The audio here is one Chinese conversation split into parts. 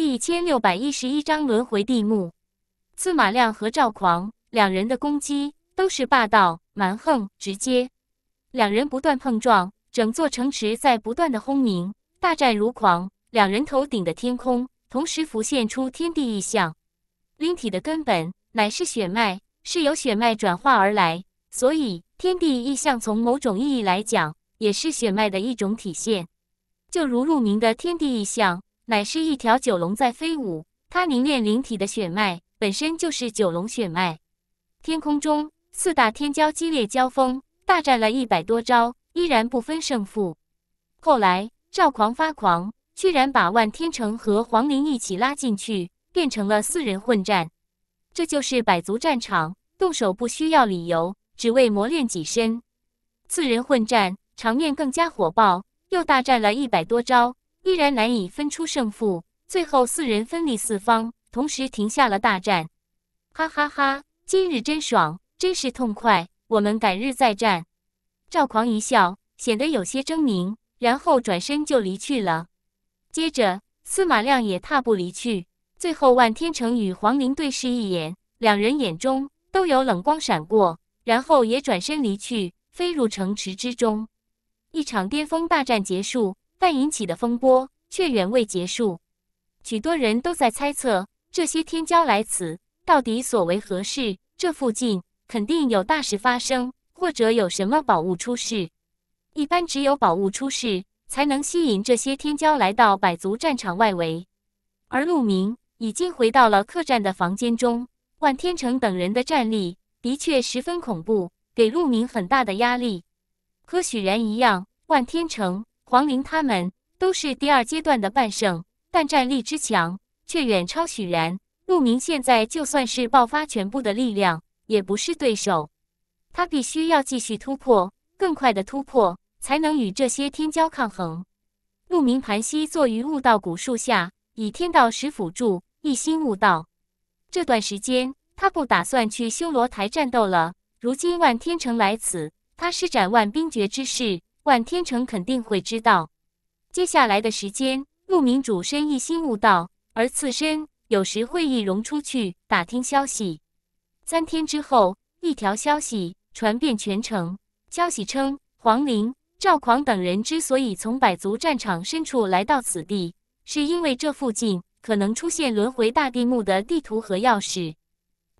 第一千六百一十一章轮回地幕。司马亮和赵狂两人的攻击都是霸道、蛮横、直接，两人不断碰撞，整座城池在不断的轰鸣。大战如狂，两人头顶的天空同时浮现出天地意象。灵体的根本乃是血脉，是由血脉转化而来，所以天地意象从某种意义来讲也是血脉的一种体现。就如入明的天地意象。乃是一条九龙在飞舞，它凝练灵体的血脉本身就是九龙血脉。天空中四大天骄激烈交锋，大战了一百多招，依然不分胜负。后来赵狂发狂，居然把万天城和黄陵一起拉进去，变成了四人混战。这就是百族战场，动手不需要理由，只为磨练己身。四人混战，场面更加火爆，又大战了一百多招。依然难以分出胜负，最后四人分立四方，同时停下了大战。哈哈哈，今日真爽，真是痛快！我们改日再战。赵狂一笑，显得有些狰狞，然后转身就离去了。接着，司马亮也踏步离去。最后，万天成与黄陵对视一眼，两人眼中都有冷光闪过，然后也转身离去，飞入城池之中。一场巅峰大战结束。但引起的风波却远未结束，许多人都在猜测这些天骄来此到底所为何事？这附近肯定有大事发生，或者有什么宝物出世。一般只有宝物出世，才能吸引这些天骄来到百族战场外围。而陆明已经回到了客栈的房间中。万天成等人的战力的确十分恐怖，给陆明很大的压力。和许然一样，万天成。黄陵他们都是第二阶段的半圣，但战力之强却远超许然。陆明现在就算是爆发全部的力量，也不是对手。他必须要继续突破，更快的突破，才能与这些天骄抗衡。陆明盘膝坐于悟道古树下，以天道石辅助，一心悟道。这段时间，他不打算去修罗台战斗了。如今万天成来此，他施展万兵诀之势。万天成肯定会知道。接下来的时间，陆明主身一心悟道，而次身有时会易容出去打听消息。三天之后，一条消息传遍全城，消息称黄陵、赵狂等人之所以从百族战场深处来到此地，是因为这附近可能出现轮回大地墓的地图和钥匙。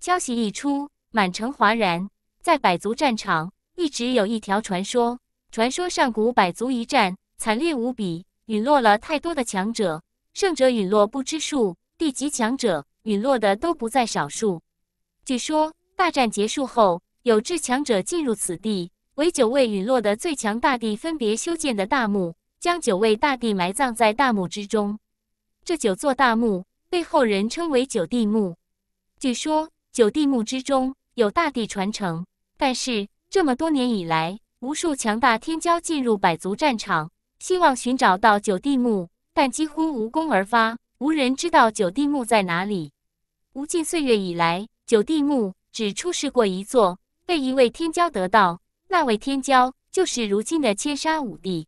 消息一出，满城哗然。在百族战场，一直有一条传说。传说上古百族一战惨烈无比，陨落了太多的强者，胜者陨落不知数，地级强者陨落的都不在少数。据说大战结束后，有至强者进入此地，为九位陨落的最强大帝分别修建的大墓，将九位大帝埋葬在大墓之中。这九座大墓被后人称为九地墓。据说九地墓之中有大帝传承，但是这么多年以来。无数强大天骄进入百族战场，希望寻找到九地墓，但几乎无功而返。无人知道九地墓在哪里。无尽岁月以来，九地墓只出世过一座，被一位天骄得到。那位天骄就是如今的千沙五帝。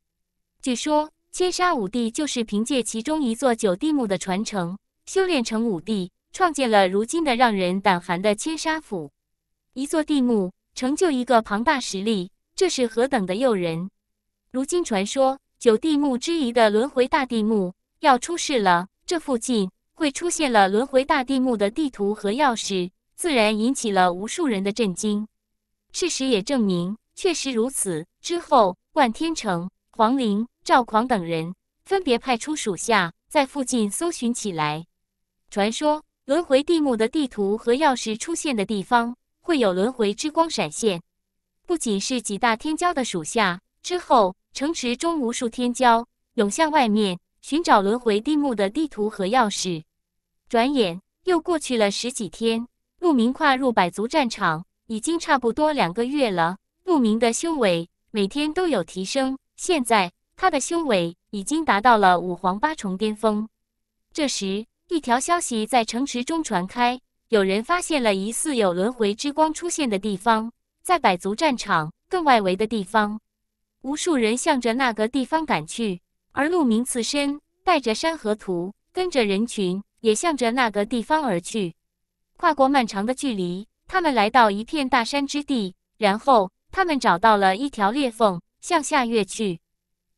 据说，千沙五帝就是凭借其中一座九地墓的传承，修炼成五帝，创建了如今的让人胆寒的千沙府。一座地墓成就一个庞大实力。这是何等的诱人！如今传说九地墓之一的轮回大地墓要出世了，这附近会出现了轮回大地墓的地图和钥匙，自然引起了无数人的震惊。事实也证明，确实如此。之后，万天成、黄陵、赵狂等人分别派出属下在附近搜寻起来。传说轮回地墓的地图和钥匙出现的地方，会有轮回之光闪现。不仅是几大天骄的属下，之后城池中无数天骄涌向外面，寻找轮回地墓的地图和钥匙。转眼又过去了十几天，陆明跨入百族战场已经差不多两个月了。陆明的修为每天都有提升，现在他的修为已经达到了五皇八重巅峰。这时，一条消息在城池中传开：有人发现了疑似有轮回之光出现的地方。在百族战场更外围的地方，无数人向着那个地方赶去，而鹿鸣自身带着山河图，跟着人群也向着那个地方而去。跨过漫长的距离，他们来到一片大山之地，然后他们找到了一条裂缝，向下跃去。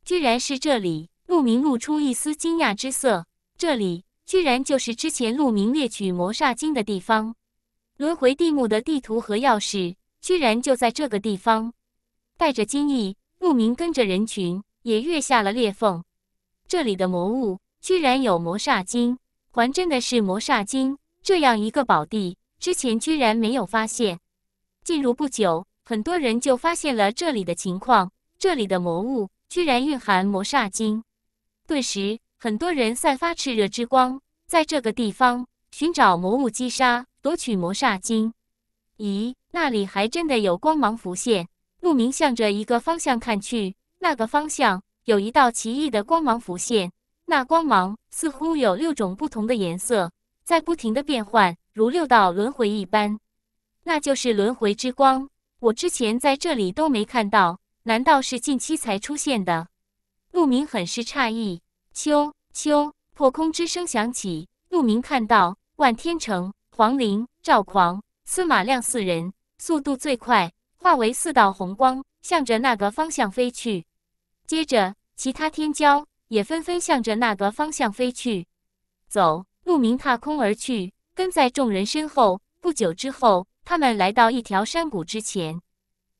居然是这里！鹿鸣露出一丝惊讶之色，这里居然就是之前鹿鸣猎取魔煞晶的地方——轮回地墓的地图和钥匙。居然就在这个地方，带着金翼牧民跟着人群也越下了裂缝。这里的魔物居然有魔煞金，还真的是魔煞金这样一个宝地，之前居然没有发现。进入不久，很多人就发现了这里的情况。这里的魔物居然蕴含魔煞金，顿时很多人散发炽热之光，在这个地方寻找魔物击杀，夺取魔煞金。咦？那里还真的有光芒浮现。陆明向着一个方向看去，那个方向有一道奇异的光芒浮现。那光芒似乎有六种不同的颜色，在不停的变换，如六道轮回一般。那就是轮回之光。我之前在这里都没看到，难道是近期才出现的？陆明很是诧异。秋秋破空之声响起，陆明看到万天成、黄陵、赵狂、司马亮四人。速度最快，化为四道红光，向着那个方向飞去。接着，其他天骄也纷纷向着那个方向飞去。走，陆明踏空而去，跟在众人身后。不久之后，他们来到一条山谷之前。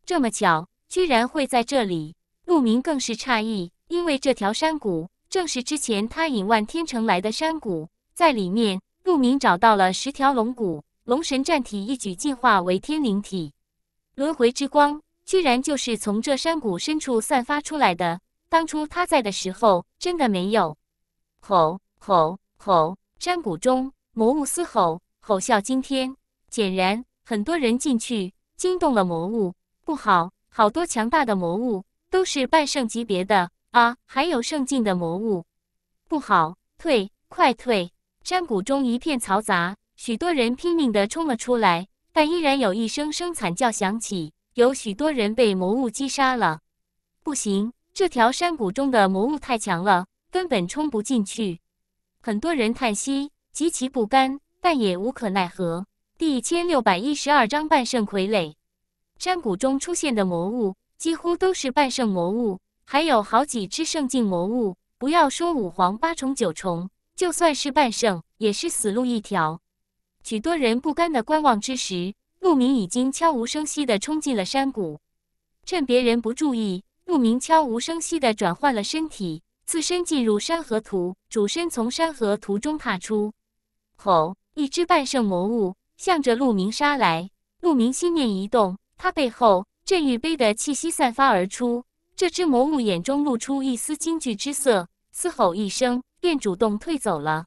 这么巧，居然会在这里！陆明更是诧异，因为这条山谷正是之前他引万天城来的山谷。在里面，陆明找到了十条龙骨。龙神战体一举进化为天灵体，轮回之光居然就是从这山谷深处散发出来的。当初他在的时候，真的没有。吼吼吼！山谷中魔物嘶吼吼啸惊天，显然很多人进去惊动了魔物。不好，好多强大的魔物都是半圣级别的啊，还有圣境的魔物。不好，退！快退！山谷中一片嘈杂。许多人拼命的冲了出来，但依然有一声声惨叫响起，有许多人被魔物击杀了。不行，这条山谷中的魔物太强了，根本冲不进去。很多人叹息，极其不甘，但也无可奈何。第一千六百一十二章半圣傀儡。山谷中出现的魔物几乎都是半圣魔物，还有好几只圣境魔物。不要说五皇八重九重，就算是半圣，也是死路一条。许多人不甘的观望之时，鹿鸣已经悄无声息地冲进了山谷。趁别人不注意，鹿鸣悄无声息地转换了身体，自身进入山河图，主身从山河图中踏出。吼！一只半圣魔物向着鹿鸣杀来。鹿鸣心念一动，他背后镇狱碑的气息散发而出。这只魔物眼中露出一丝惊惧之色，嘶吼一声，便主动退走了。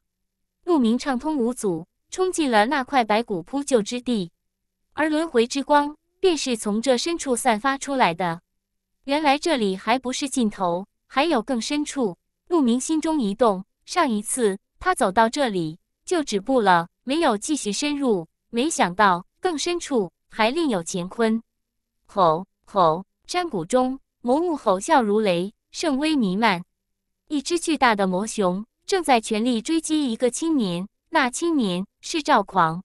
鹿鸣畅通无阻。冲进了那块白骨铺就之地，而轮回之光便是从这深处散发出来的。原来这里还不是尽头，还有更深处。陆明心中一动，上一次他走到这里就止步了，没有继续深入。没想到更深处还另有乾坤。吼吼！山谷中魔物吼啸如雷，圣威弥漫。一只巨大的魔熊正在全力追击一个青年，那青年。是赵狂，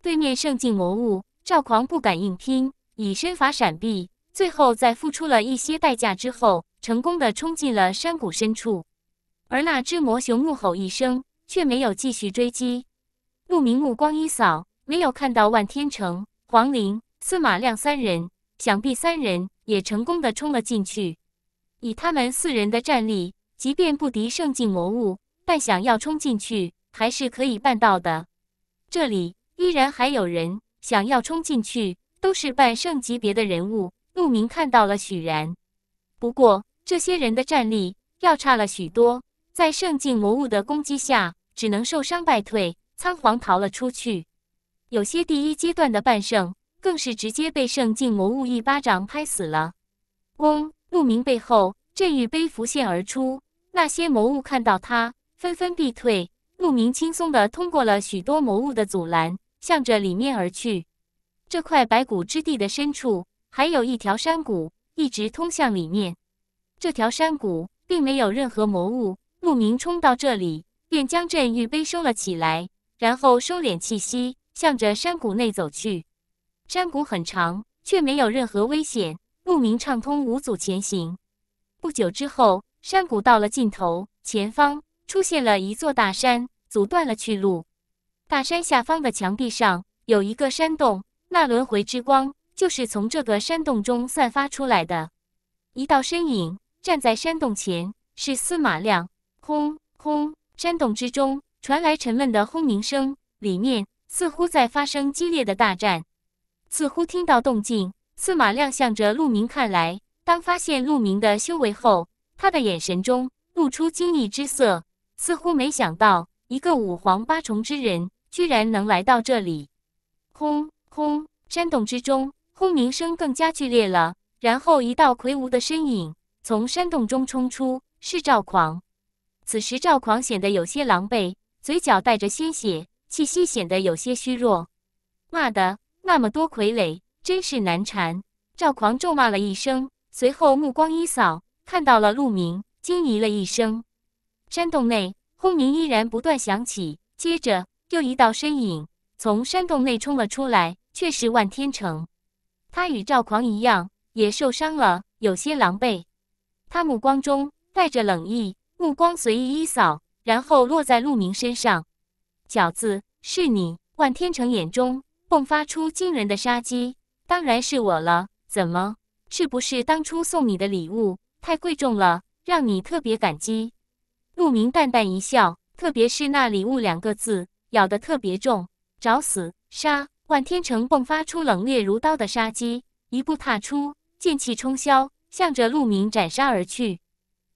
对面圣境魔物，赵狂不敢硬拼，以身法闪避，最后在付出了一些代价之后，成功的冲进了山谷深处。而那只魔熊怒吼一声，却没有继续追击。陆明目光一扫，没有看到万天成、黄陵、司马亮三人，想必三人也成功的冲了进去。以他们四人的战力，即便不敌圣境魔物，但想要冲进去还是可以办到的。这里依然还有人想要冲进去，都是半圣级别的人物。陆明看到了许然，不过这些人的战力要差了许多，在圣境魔物的攻击下，只能受伤败退，仓皇逃了出去。有些第一阶段的半圣，更是直接被圣境魔物一巴掌拍死了。嗡！陆明背后镇狱碑浮现而出，那些魔物看到他，纷纷避退。陆明轻松地通过了许多魔物的阻拦，向着里面而去。这块白骨之地的深处还有一条山谷，一直通向里面。这条山谷并没有任何魔物，陆明冲到这里便将镇玉碑收了起来，然后收敛气息，向着山谷内走去。山谷很长，却没有任何危险，陆明畅通无阻前行。不久之后，山谷到了尽头，前方出现了一座大山。阻断了去路。大山下方的墙壁上有一个山洞，那轮回之光就是从这个山洞中散发出来的。一道身影站在山洞前，是司马亮。轰轰！山洞之中传来沉闷的轰鸣声，里面似乎在发生激烈的大战。似乎听到动静，司马亮向着陆明看来。当发现陆明的修为后，他的眼神中露出惊异之色，似乎没想到。一个五黄八重之人，居然能来到这里！轰轰，山洞之中轰鸣声更加剧烈了。然后一道魁梧的身影从山洞中冲出，是赵狂。此时赵狂显得有些狼狈，嘴角带着鲜血，气息显得有些虚弱。妈的，那么多傀儡，真是难缠！赵狂咒骂了一声，随后目光一扫，看到了陆明，惊疑了一声。山洞内。轰鸣依然不断响起，接着又一道身影从山洞内冲了出来，却是万天成。他与赵狂一样，也受伤了，有些狼狈。他目光中带着冷意，目光随意一扫，然后落在陆明身上。饺子，是你？万天成眼中迸发出惊人的杀机。当然是我了。怎么？是不是当初送你的礼物太贵重了，让你特别感激？陆明淡淡一笑，特别是那“礼物”两个字咬得特别重，找死！杀！万天成迸发出冷冽如刀的杀机，一步踏出，剑气冲霄，向着陆明斩杀而去。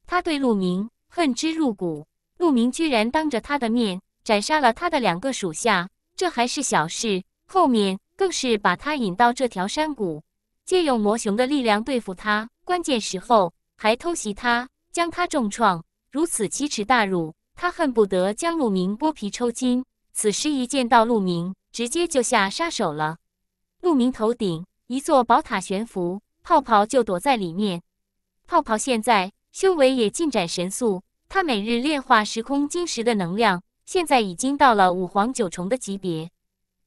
他对陆明恨之入骨，陆明居然当着他的面斩杀了他的两个属下，这还是小事，后面更是把他引到这条山谷，借用魔熊的力量对付他，关键时候还偷袭他，将他重创。如此奇耻大辱，他恨不得将陆明剥皮抽筋。此时一见到陆明，直接就下杀手了。陆明头顶一座宝塔悬浮，泡泡就躲在里面。泡泡现在修为也进展神速，他每日炼化时空晶石的能量，现在已经到了五皇九重的级别。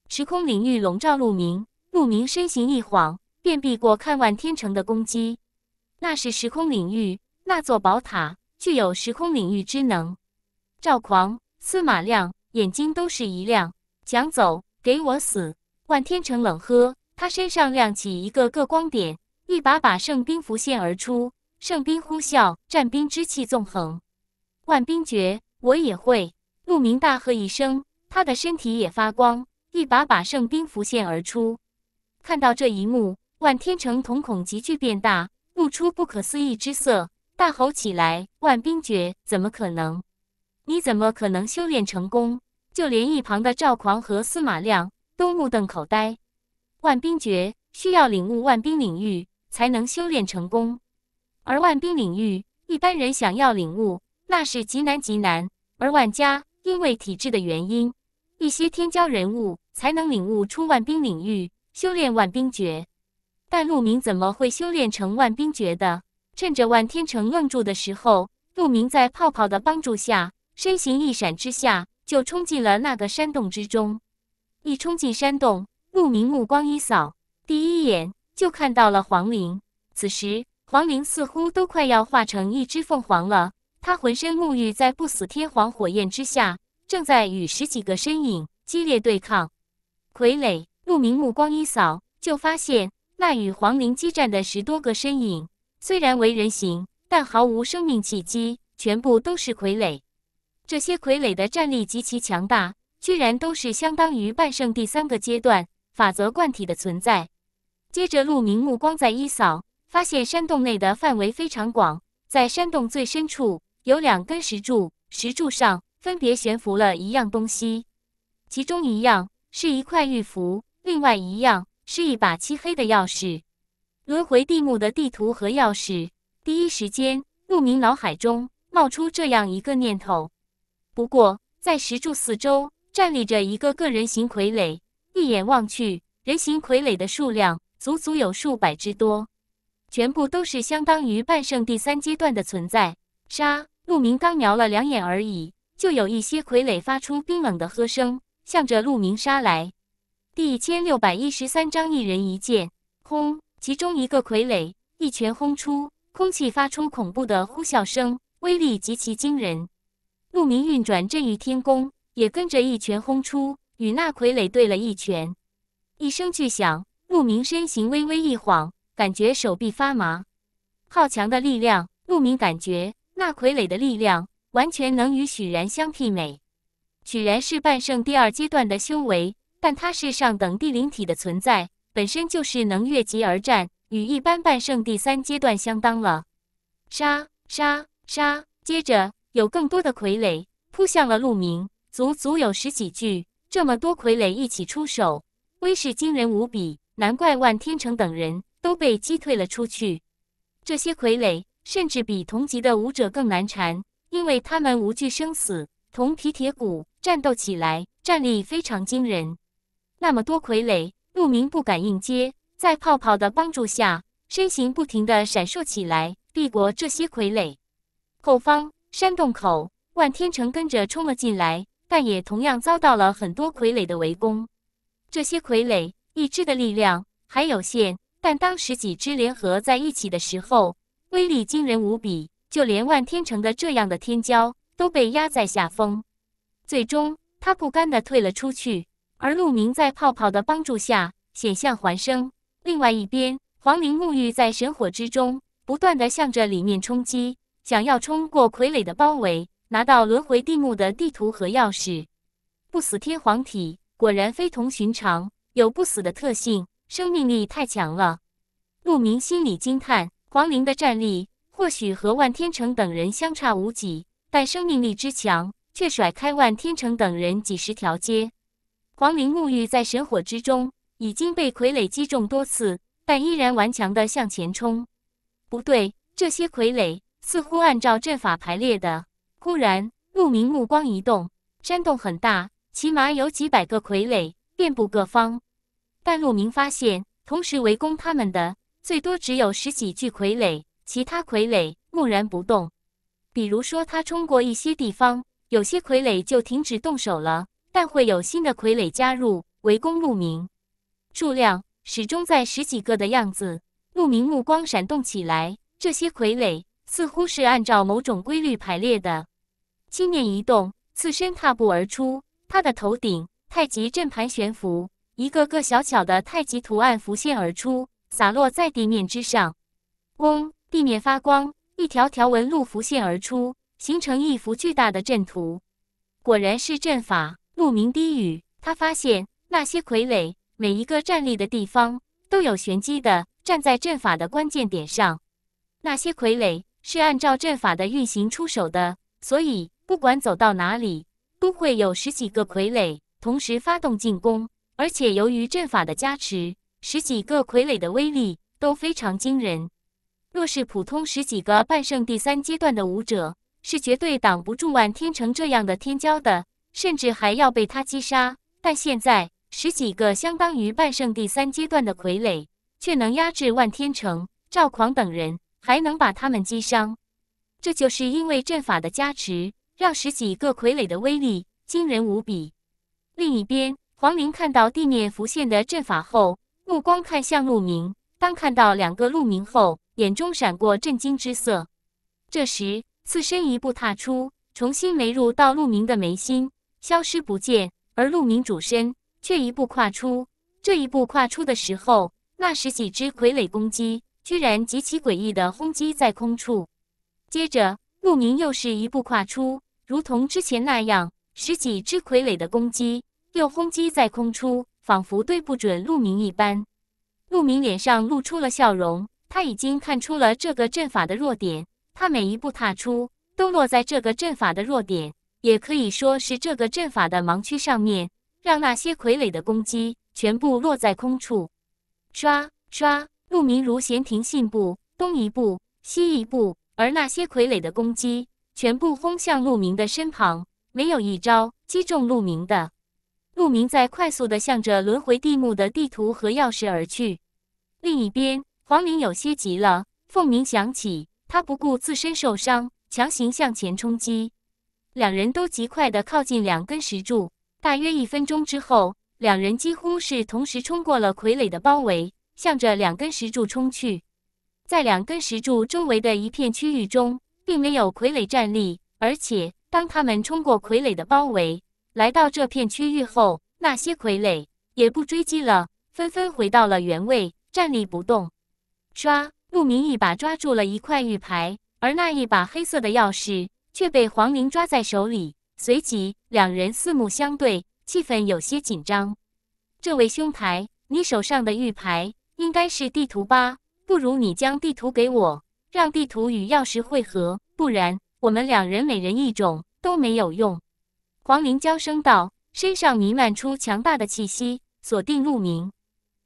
时空领域笼罩陆明，陆明身形一晃便避过看万天成的攻击。那是时空领域，那座宝塔。具有时空领域之能，赵狂、司马亮眼睛都是一亮，想走给我死！万天成冷喝，他身上亮起一个个光点，一把把圣兵浮现而出，圣兵呼啸，战兵之气纵横。万兵诀，我也会！陆明大喝一声，他的身体也发光，一把把圣兵浮现而出。看到这一幕，万天成瞳孔急剧变大，露出不可思议之色。大吼起来：“万兵诀怎么可能？你怎么可能修炼成功？就连一旁的赵狂和司马亮都目瞪口呆。万兵诀需要领悟万兵领域才能修炼成功，而万兵领域一般人想要领悟那是极难极难。而万家因为体质的原因，一些天骄人物才能领悟出万兵领域，修炼万兵诀。但陆明怎么会修炼成万兵诀的？”趁着万天成愣住的时候，陆明在泡泡的帮助下，身形一闪之下，就冲进了那个山洞之中。一冲进山洞，陆明目光一扫，第一眼就看到了黄灵。此时，黄玲似乎都快要化成一只凤凰了，他浑身沐浴在不死天皇火焰之下，正在与十几个身影激烈对抗。傀儡，陆明目光一扫，就发现那与黄玲激战的十多个身影。虽然为人形，但毫无生命气息，全部都是傀儡。这些傀儡的战力极其强大，居然都是相当于半圣第三个阶段法则罐体的存在。接着，陆明目光再一扫，发现山洞内的范围非常广，在山洞最深处有两根石柱，石柱上分别悬浮了一样东西，其中一样是一块玉符，另外一样是一把漆黑的钥匙。轮回地墓的地图和钥匙，第一时间，陆明脑海中冒出这样一个念头。不过，在石柱四周站立着一个个人形傀儡，一眼望去，人形傀儡的数量足足有数百之多，全部都是相当于半圣第三阶段的存在。杀！陆明刚瞄了两眼而已，就有一些傀儡发出冰冷的喝声，向着陆明杀来。第一千六百一十三章一人一剑，轰！其中一个傀儡一拳轰出，空气发出恐怖的呼啸声，威力极其惊人。陆明运转震狱天功，也跟着一拳轰出，与那傀儡对了一拳。一声巨响，陆明身形微微一晃，感觉手臂发麻。好强的力量！陆明感觉那傀儡的力量完全能与许然相媲美。许然是半圣第二阶段的修为，但他是上等地灵体的存在。本身就是能越级而战，与一般半圣第三阶段相当了。杀杀杀！接着有更多的傀儡扑向了陆明，足足有十几具。这么多傀儡一起出手，威势惊人无比，难怪万天成等人都被击退了出去。这些傀儡甚至比同级的武者更难缠，因为他们无惧生死，铜皮铁骨，战斗起来战力非常惊人。那么多傀儡。陆明不敢硬接，在泡泡的帮助下，身形不停的闪烁起来，避过这些傀儡。后方山洞口，万天成跟着冲了进来，但也同样遭到了很多傀儡的围攻。这些傀儡一只的力量还有限，但当时几只联合在一起的时候，威力惊人无比，就连万天成的这样的天骄都被压在下风。最终，他不甘的退了出去。而陆明在泡泡的帮助下险象环生。另外一边，黄灵沐浴在神火之中，不断的向着里面冲击，想要冲过傀儡的包围，拿到轮回地墓的地图和钥匙。不死天皇体果然非同寻常，有不死的特性，生命力太强了。陆明心里惊叹：黄灵的战力或许和万天成等人相差无几，但生命力之强，却甩开万天成等人几十条街。黄灵沐浴在神火之中，已经被傀儡击中多次，但依然顽强地向前冲。不对，这些傀儡似乎按照阵法排列的。忽然，陆明目光一动，山洞很大，起码有几百个傀儡，遍布各方。但陆明发现，同时围攻他们的最多只有十几具傀儡，其他傀儡木然不动。比如说，他冲过一些地方，有些傀儡就停止动手了。但会有新的傀儡加入围攻鹿鸣，数量始终在十几个的样子。鹿鸣目光闪动起来，这些傀儡似乎是按照某种规律排列的。心念一动，刺身踏步而出，他的头顶太极阵盘悬浮，一个个小巧的太极图案浮现而出，洒落在地面之上。嗡，地面发光，一条条纹路浮现而出，形成一幅巨大的阵图。果然是阵法。顾明低语：“他发现那些傀儡每一个站立的地方都有玄机的，站在阵法的关键点上。那些傀儡是按照阵法的运行出手的，所以不管走到哪里，都会有十几个傀儡同时发动进攻。而且由于阵法的加持，十几个傀儡的威力都非常惊人。若是普通十几个半圣第三阶段的武者，是绝对挡不住万天成这样的天骄的。”甚至还要被他击杀，但现在十几个相当于半圣第三阶段的傀儡，却能压制万天成、赵狂等人，还能把他们击伤。这就是因为阵法的加持，让十几个傀儡的威力惊人无比。另一边，黄玲看到地面浮现的阵法后，目光看向陆明。当看到两个陆明后，眼中闪过震惊之色。这时，刺身一步踏出，重新没入到陆明的眉心。消失不见，而陆明主身却一步跨出。这一步跨出的时候，那十几只傀儡攻击居然极其诡异的轰击在空处。接着，陆明又是一步跨出，如同之前那样，十几只傀儡的攻击又轰击在空处，仿佛对不准陆明一般。陆明脸上露出了笑容，他已经看出了这个阵法的弱点。他每一步踏出，都落在这个阵法的弱点。也可以说是这个阵法的盲区上面，让那些傀儡的攻击全部落在空处。刷刷，鹿明如闲庭信步，东一步西一步，而那些傀儡的攻击全部轰向鹿明的身旁，没有一招击中鹿明的。鹿明在快速的向着轮回地墓的地图和钥匙而去。另一边，黄明有些急了，凤鸣响起，他不顾自身受伤，强行向前冲击。两人都极快地靠近两根石柱，大约一分钟之后，两人几乎是同时冲过了傀儡的包围，向着两根石柱冲去。在两根石柱周围的一片区域中，并没有傀儡站立，而且当他们冲过傀儡的包围，来到这片区域后，那些傀儡也不追击了，纷纷回到了原位，站立不动。刷，陆明一把抓住了一块玉牌，而那一把黑色的钥匙。却被黄玲抓在手里，随即两人四目相对，气氛有些紧张。这位兄台，你手上的玉牌应该是地图吧？不如你将地图给我，让地图与钥匙汇合，不然我们两人每人一种都没有用。黄玲娇声道，身上弥漫出强大的气息，锁定陆明。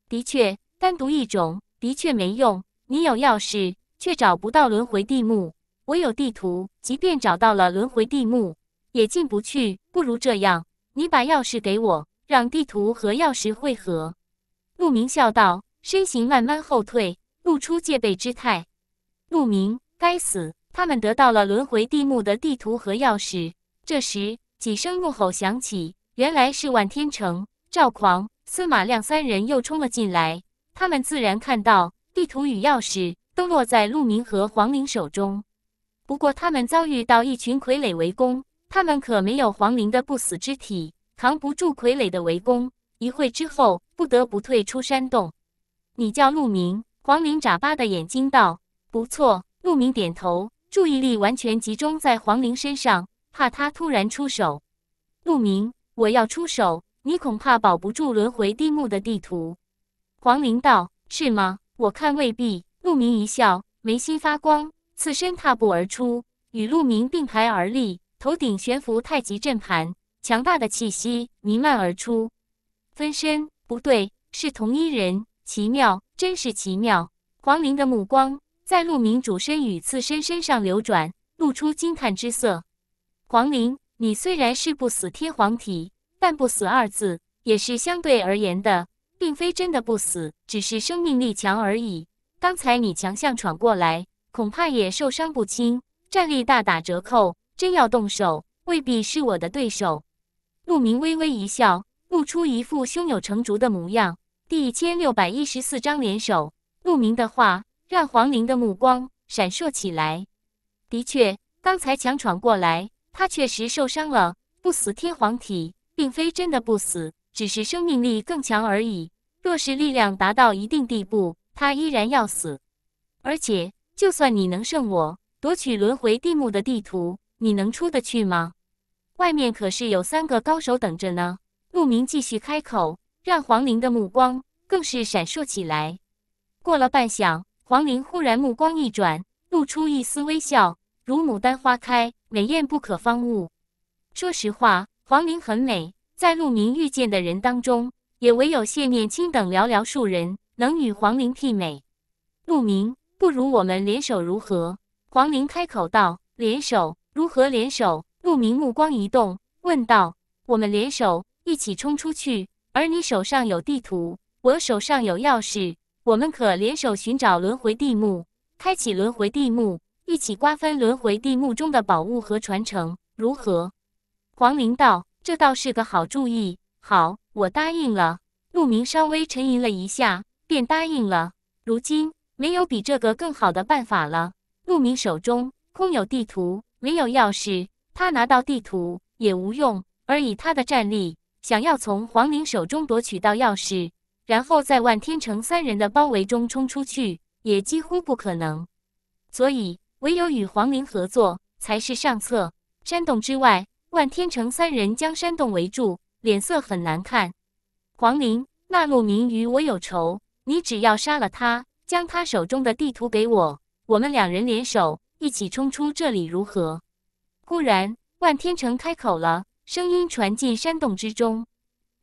的确，单独一种的确没用。你有钥匙，却找不到轮回地墓。我有地图，即便找到了轮回地墓，也进不去。不如这样，你把钥匙给我，让地图和钥匙汇合。”陆明笑道，身形慢慢后退，露出戒备之态。陆明，该死！他们得到了轮回地墓的地图和钥匙。这时，几声怒吼响起，原来是万天成、赵狂、司马亮三人又冲了进来。他们自然看到地图与钥匙都落在陆明和黄玲手中。不过他们遭遇到一群傀儡围攻，他们可没有黄陵的不死之体，扛不住傀儡的围攻。一会之后，不得不退出山洞。你叫陆明，黄陵眨巴的眼睛道：“不错。”陆明点头，注意力完全集中在黄陵身上，怕他突然出手。陆明，我要出手，你恐怕保不住轮回地墓的地图。黄陵道：“是吗？我看未必。”陆明一笑，眉心发光。次身踏步而出，与鹿鸣并排而立，头顶悬浮太极阵盘，强大的气息弥漫而出。分身不对，是同一人。奇妙，真是奇妙。黄灵的目光在鹿鸣主身与次身身上流转，露出惊叹之色。黄灵，你虽然是不死天皇体，但“不死”二字也是相对而言的，并非真的不死，只是生命力强而已。刚才你强项闯过来。恐怕也受伤不轻，战力大打折扣。真要动手，未必是我的对手。陆明微微一笑，露出一副胸有成竹的模样。第一千六百一十四章联手。陆明的话让黄玲的目光闪烁起来。的确，刚才强闯过来，他确实受伤了。不死天皇体并非真的不死，只是生命力更强而已。若是力量达到一定地步，他依然要死。而且。就算你能胜我，夺取轮回地墓的地图，你能出得去吗？外面可是有三个高手等着呢。陆明继续开口，让黄玲的目光更是闪烁起来。过了半晌，黄玲忽然目光一转，露出一丝微笑，如牡丹花开，美艳不可方物。说实话，黄玲很美，在陆明遇见的人当中，也唯有谢念青等寥寥数人能与黄玲媲美。陆明。不如我们联手如何？黄灵开口道：“联手如何？联手。”陆明目光一动，问道：“我们联手一起冲出去，而你手上有地图，我手上有钥匙，我们可联手寻找轮回地墓，开启轮回地墓，一起瓜分轮回地墓中的宝物和传承，如何？”黄灵道：“这倒是个好主意。好，我答应了。”陆明稍微沉吟了一下，便答应了。如今。没有比这个更好的办法了。陆明手中空有地图，没有钥匙，他拿到地图也无用。而以他的战力，想要从黄陵手中夺取到钥匙，然后在万天城三人的包围中冲出去，也几乎不可能。所以，唯有与黄陵合作才是上策。山洞之外，万天城三人将山洞围住，脸色很难看。黄陵，那陆明与我有仇，你只要杀了他。将他手中的地图给我，我们两人联手一起冲出这里，如何？忽然，万天成开口了，声音传进山洞之中。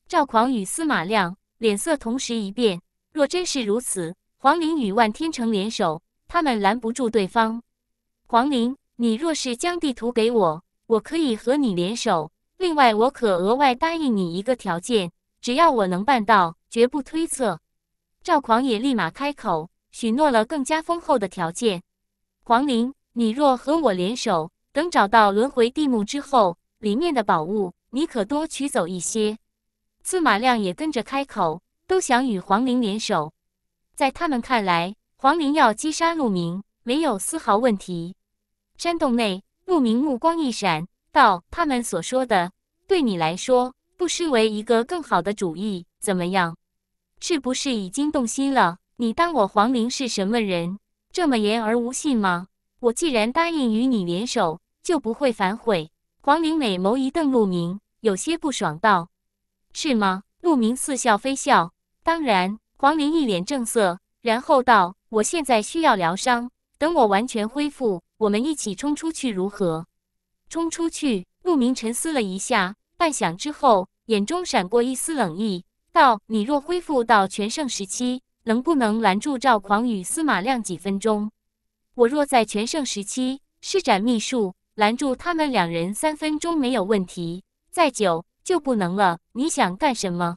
赵狂与司马亮脸色同时一变。若真是如此，黄陵与万天成联手，他们拦不住对方。黄陵，你若是将地图给我，我可以和你联手。另外，我可额外答应你一个条件，只要我能办到，绝不推测。赵狂也立马开口，许诺了更加丰厚的条件。黄灵，你若和我联手，等找到轮回地墓之后，里面的宝物你可多取走一些。司马亮也跟着开口，都想与黄灵联手。在他们看来，黄玲要击杀陆明，没有丝毫问题。山洞内，陆明目光一闪，道：“他们所说的，对你来说，不失为一个更好的主意。怎么样？”是不是已经动心了？你当我黄玲是什么人，这么言而无信吗？我既然答应与你联手，就不会反悔。黄玲美眸一瞪，陆明有些不爽道：“是吗？”陆明似笑非笑。当然。黄玲一脸正色，然后道：“我现在需要疗伤，等我完全恢复，我们一起冲出去，如何？”冲出去？陆明沉思了一下，半晌之后，眼中闪过一丝冷意。道：“你若恢复到全盛时期，能不能拦住赵狂与司马亮几分钟？我若在全盛时期施展秘术，拦住他们两人三分钟没有问题，再久就不能了。你想干什么？”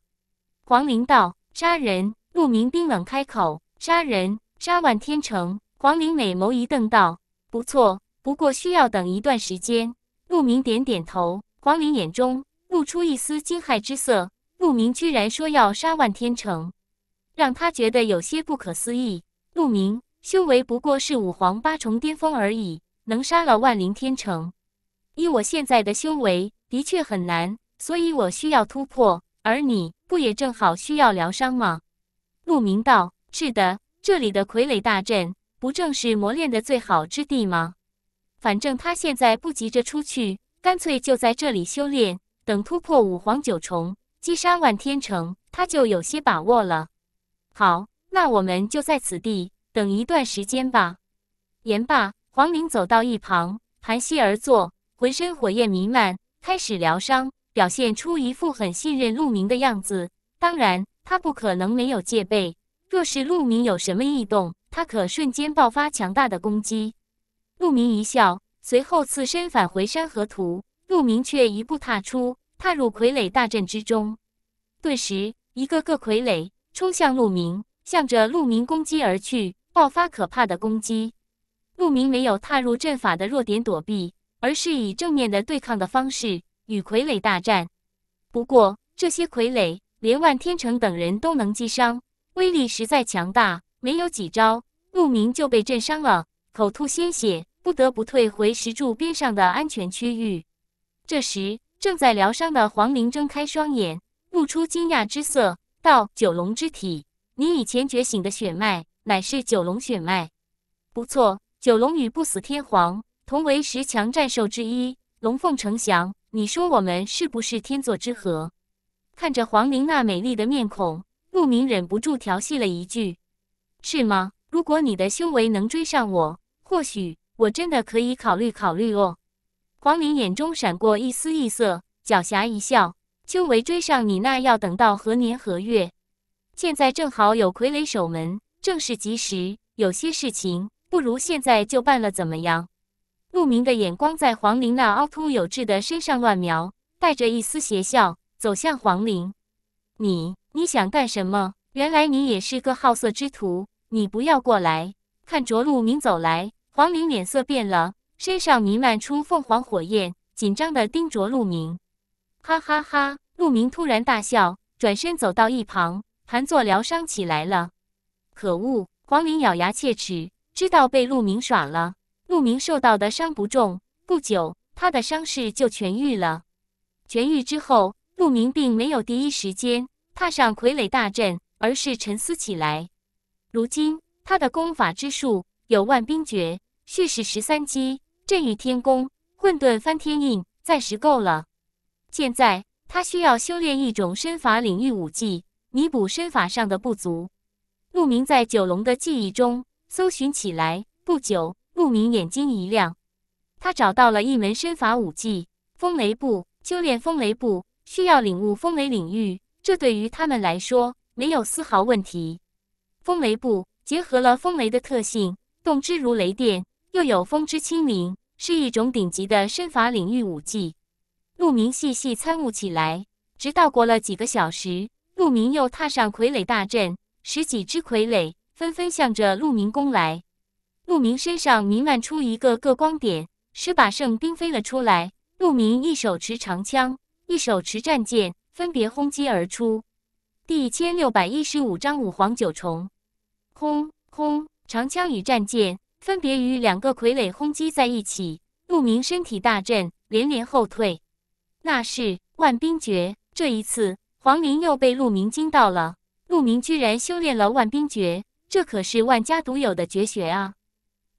黄陵道：“杀人。”陆明冰冷开口：“杀人，杀万天成。”黄陵美眸一瞪道：“不错，不过需要等一段时间。”陆明点点头，黄陵眼中露出一丝惊骇之色。陆明居然说要杀万天成，让他觉得有些不可思议。陆明修为不过是五皇八重巅峰而已，能杀了万灵天成，以我现在的修为的确很难，所以我需要突破。而你不也正好需要疗伤吗？陆明道：“是的，这里的傀儡大阵不正是磨练的最好之地吗？反正他现在不急着出去，干脆就在这里修炼，等突破五皇九重。”击杀万天成，他就有些把握了。好，那我们就在此地等一段时间吧。言罢，黄玲走到一旁，盘膝而坐，浑身火焰弥漫，开始疗伤，表现出一副很信任陆明的样子。当然，他不可能没有戒备。若是陆明有什么异动，他可瞬间爆发强大的攻击。陆明一笑，随后刺身返回山河图。陆明却一步踏出。踏入傀儡大阵之中，顿时一个个傀儡冲向陆明，向着陆明攻击而去，爆发可怕的攻击。陆明没有踏入阵法的弱点躲避，而是以正面的对抗的方式与傀儡大战。不过这些傀儡连万天成等人都能击伤，威力实在强大。没有几招，陆明就被震伤了，口吐鲜血，不得不退回石柱边上的安全区域。这时。正在疗伤的黄灵睁开双眼，露出惊讶之色，道：“九龙之体，你以前觉醒的血脉乃是九龙血脉。不错，九龙与不死天皇同为十强战兽之一，龙凤呈祥。你说我们是不是天作之合？”看着黄灵那美丽的面孔，陆明忍不住调戏了一句：“是吗？如果你的修为能追上我，或许我真的可以考虑考虑哦。”黄林眼中闪过一丝异色，狡黠一笑。秋维追上你那要等到何年何月？现在正好有傀儡守门，正是及时。有些事情不如现在就办了，怎么样？陆明的眼光在黄林那凹凸有致的身上乱瞄，带着一丝邪笑，走向黄林。你，你想干什么？原来你也是个好色之徒。你不要过来！看着陆明走来，黄玲脸色变了。身上弥漫出凤凰火焰，紧张地盯着陆明。哈哈哈！陆明突然大笑，转身走到一旁盘坐疗伤起来了。可恶！黄玲咬牙切齿，知道被陆明耍了。陆明受到的伤不重，不久他的伤势就痊愈了。痊愈之后，陆明并没有第一时间踏上傀儡大阵，而是沉思起来。如今他的功法之术有万兵诀、蓄势十三击。震狱天宫，混沌翻天印暂时够了。现在他需要修炼一种身法领域武技，弥补身法上的不足。陆明在九龙的记忆中搜寻起来，不久，陆明眼睛一亮，他找到了一门身法武技——风雷步。修炼风雷步需要领悟风雷领域，这对于他们来说没有丝毫问题。风雷步结合了风雷的特性，动之如雷电。又有风之轻灵，是一种顶级的身法领域武技。鹿鸣细细参悟起来，直到过了几个小时，鹿鸣又踏上傀儡大阵，十几只傀儡纷纷向着鹿鸣攻来。鹿鸣身上弥漫出一个个光点，十把圣兵飞了出来。鹿鸣一手持长枪，一手持战剑，分别轰击而出。第一千六百一十五章五皇九重，轰轰，长枪与战剑。分别与两个傀儡轰击在一起，陆明身体大震，连连后退。那是万兵诀。这一次，黄玲又被陆明惊到了。陆明居然修炼了万兵诀，这可是万家独有的绝学啊！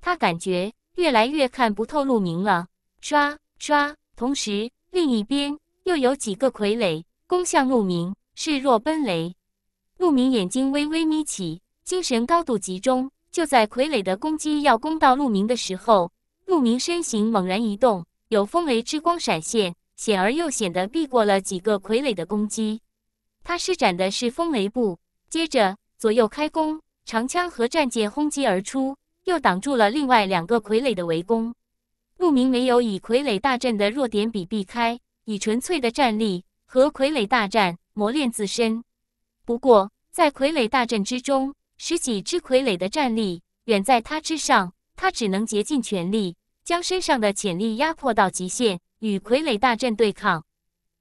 他感觉越来越看不透陆明了。刷刷，同时，另一边又有几个傀儡攻向陆明，势若奔雷。陆明眼睛微微眯起，精神高度集中。就在傀儡的攻击要攻到鹿鸣的时候，鹿鸣身形猛然移动，有风雷之光闪现，险而又险地避过了几个傀儡的攻击。他施展的是风雷步，接着左右开弓，长枪和战舰轰击而出，又挡住了另外两个傀儡的围攻。鹿鸣没有以傀儡大阵的弱点比避开，以纯粹的战力和傀儡大战磨练自身。不过，在傀儡大阵之中。十几只傀儡的战力远在他之上，他只能竭尽全力，将身上的潜力压迫到极限，与傀儡大阵对抗。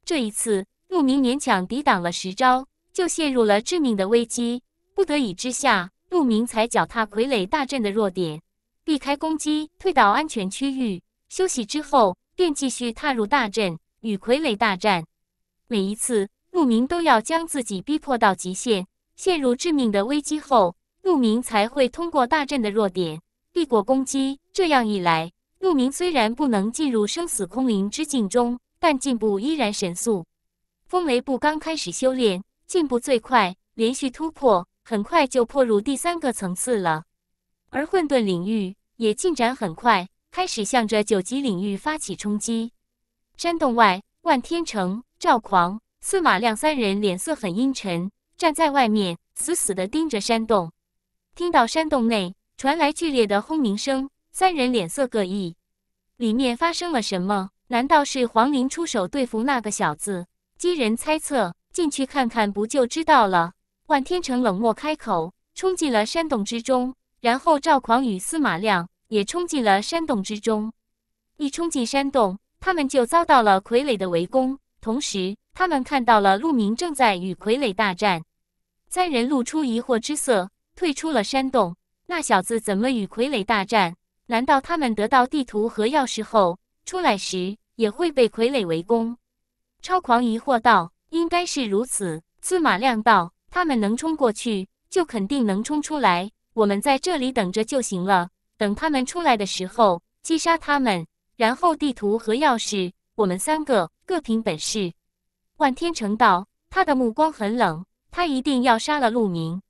这一次，陆明勉强抵挡了十招，就陷入了致命的危机。不得已之下，陆明才脚踏傀儡大阵的弱点，避开攻击，退到安全区域休息。之后，便继续踏入大阵，与傀儡大战。每一次，陆明都要将自己逼迫到极限。陷入致命的危机后，陆明才会通过大阵的弱点避过攻击。这样一来，陆明虽然不能进入生死空灵之境中，但进步依然神速。风雷步刚开始修炼，进步最快，连续突破，很快就破入第三个层次了。而混沌领域也进展很快，开始向着九级领域发起冲击。山洞外，万天成、赵狂、司马亮三人脸色很阴沉。站在外面，死死的盯着山洞，听到山洞内传来剧烈的轰鸣声，三人脸色各异。里面发生了什么？难道是黄林出手对付那个小子？几人猜测，进去看看不就知道了。万天成冷漠开口，冲进了山洞之中，然后赵狂与司马亮也冲进了山洞之中。一冲进山洞，他们就遭到了傀儡的围攻，同时。他们看到了陆明正在与傀儡大战，三人露出疑惑之色，退出了山洞。那小子怎么与傀儡大战？难道他们得到地图和钥匙后出来时也会被傀儡围攻？超狂疑惑道：“应该是如此。”司马亮道：“他们能冲过去，就肯定能冲出来。我们在这里等着就行了。等他们出来的时候，击杀他们，然后地图和钥匙，我们三个各凭本事。”万天成道，他的目光很冷。他一定要杀了陆明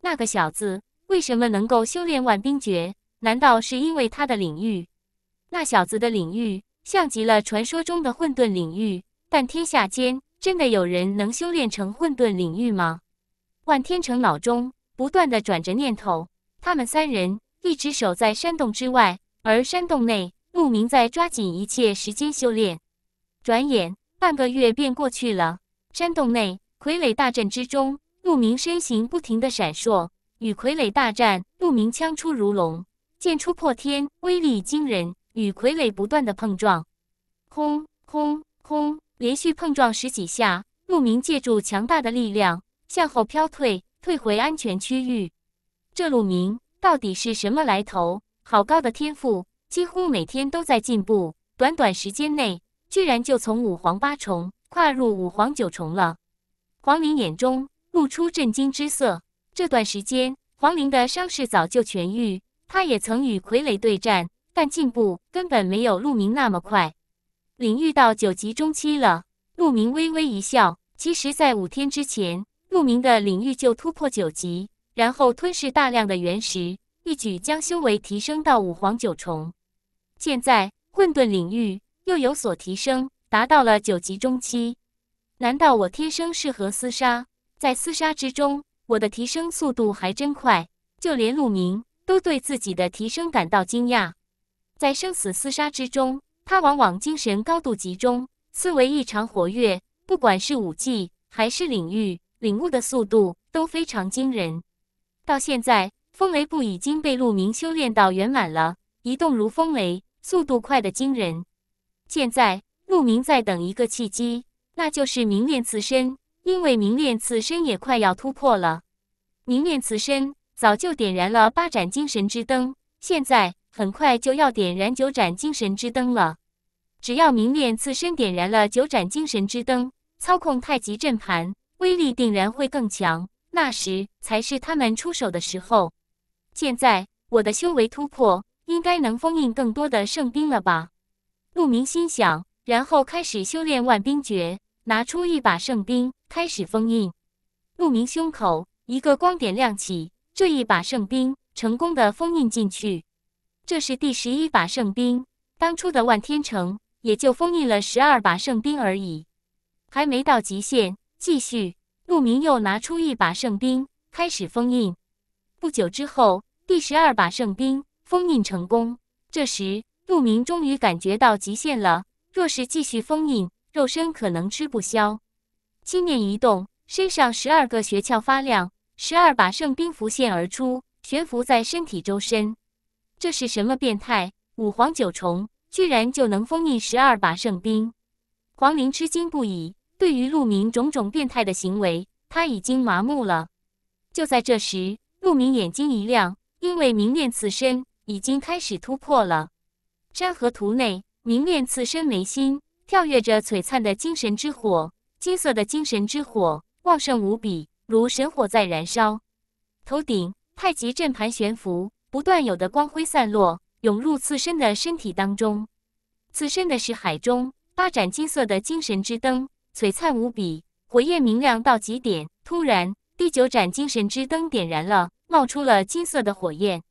那个小子。为什么能够修炼万兵诀？难道是因为他的领域？那小子的领域像极了传说中的混沌领域，但天下间真的有人能修炼成混沌领域吗？万天成脑中不断的转着念头。他们三人，一直守在山洞之外，而山洞内，陆明在抓紧一切时间修炼。转眼。半个月便过去了。山洞内，傀儡大战之中，陆明身形不停的闪烁，与傀儡大战。陆明枪出如龙，剑出破天，威力惊人，与傀儡不断的碰撞。轰轰轰！连续碰撞十几下，陆明借助强大的力量向后飘退，退回安全区域。这陆明到底是什么来头？好高的天赋，几乎每天都在进步。短短时间内。居然就从五皇八重跨入五皇九重了，黄玲眼中露出震惊之色。这段时间，黄玲的伤势早就痊愈，他也曾与傀儡对战，但进步根本没有陆明那么快。领域到九级中期了，陆明微微一笑。其实，在五天之前，陆明的领域就突破九级，然后吞噬大量的原石，一举将修为提升到五皇九重。现在，混沌领域。又有所提升，达到了九级中期。难道我天生适合厮杀？在厮杀之中，我的提升速度还真快，就连陆明都对自己的提升感到惊讶。在生死厮杀之中，他往往精神高度集中，思维异常活跃。不管是武技还是领域，领悟的速度都非常惊人。到现在，风雷步已经被陆明修炼到圆满了，移动如风雷，速度快得惊人。现在，陆明在等一个契机，那就是明炼此身，因为明炼此身也快要突破了。明炼此身早就点燃了八盏精神之灯，现在很快就要点燃九盏精神之灯了。只要明炼此身点燃了九盏精神之灯，操控太极阵盘威力定然会更强。那时才是他们出手的时候。现在我的修为突破，应该能封印更多的圣兵了吧？陆明心想，然后开始修炼万兵诀，拿出一把圣兵，开始封印。陆明胸口一个光点亮起，这一把圣兵成功的封印进去。这是第十一把圣兵，当初的万天城也就封印了十二把圣兵而已，还没到极限。继续，陆明又拿出一把圣兵，开始封印。不久之后，第十二把圣兵封印成功。这时。陆明终于感觉到极限了，若是继续封印，肉身可能吃不消。心念一动，身上十二个雪橇发亮，十二把圣兵浮现而出，悬浮在身体周身。这是什么变态？五黄九重居然就能封印十二把圣兵？黄玲吃惊不已。对于陆明种种变态的行为，他已经麻木了。就在这时，陆明眼睛一亮，因为明念此身已经开始突破了。山河图内，明练刺身眉心跳跃着璀璨的精神之火，金色的精神之火旺盛无比，如神火在燃烧。头顶太极阵盘悬浮，不断有的光辉散落，涌入刺身的身体当中。刺身的是海中，八盏金色的精神之灯璀璨无比，火焰明亮到极点。突然，第九盏精神之灯点燃了，冒出了金色的火焰。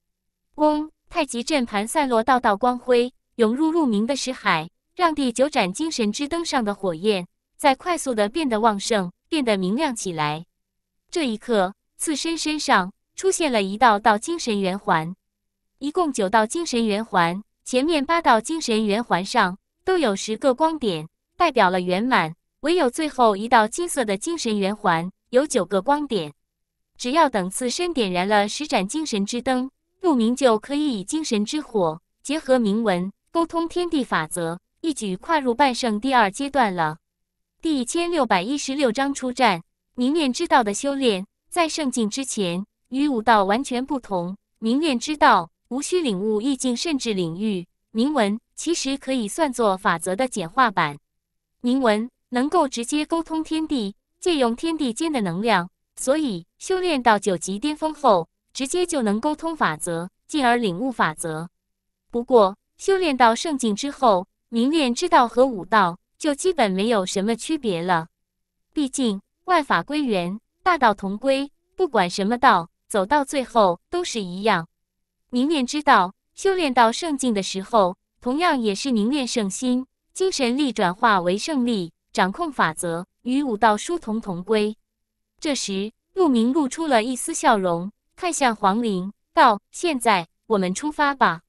嗡。太极阵盘散落道道光辉，涌入入明的识海，让第九盏精神之灯上的火焰在快速的变得旺盛，变得明亮起来。这一刻，刺身身上出现了一道道精神圆环，一共九道精神圆环，前面八道精神圆环上都有十个光点，代表了圆满，唯有最后一道金色的精神圆环有九个光点。只要等刺身点燃了十盏精神之灯。陆明就可以以精神之火结合铭文，沟通天地法则，一举跨入半圣第二阶段了。第一千六百一十六章出战。明怨之道的修炼，在圣境之前与武道完全不同。明怨之道无需领悟意境，甚至领域。铭文其实可以算作法则的简化版。铭文能够直接沟通天地，借用天地间的能量。所以修炼到九级巅峰后。直接就能沟通法则，进而领悟法则。不过，修炼到圣境之后，凝练之道和武道就基本没有什么区别了。毕竟万法归元，大道同归，不管什么道，走到最后都是一样。凝练之道修炼到圣境的时候，同样也是凝练圣心，精神力转化为胜利，掌控法则，与武道殊途同归。这时，陆明露出了一丝笑容。看向黄灵，道：“现在我们出发吧。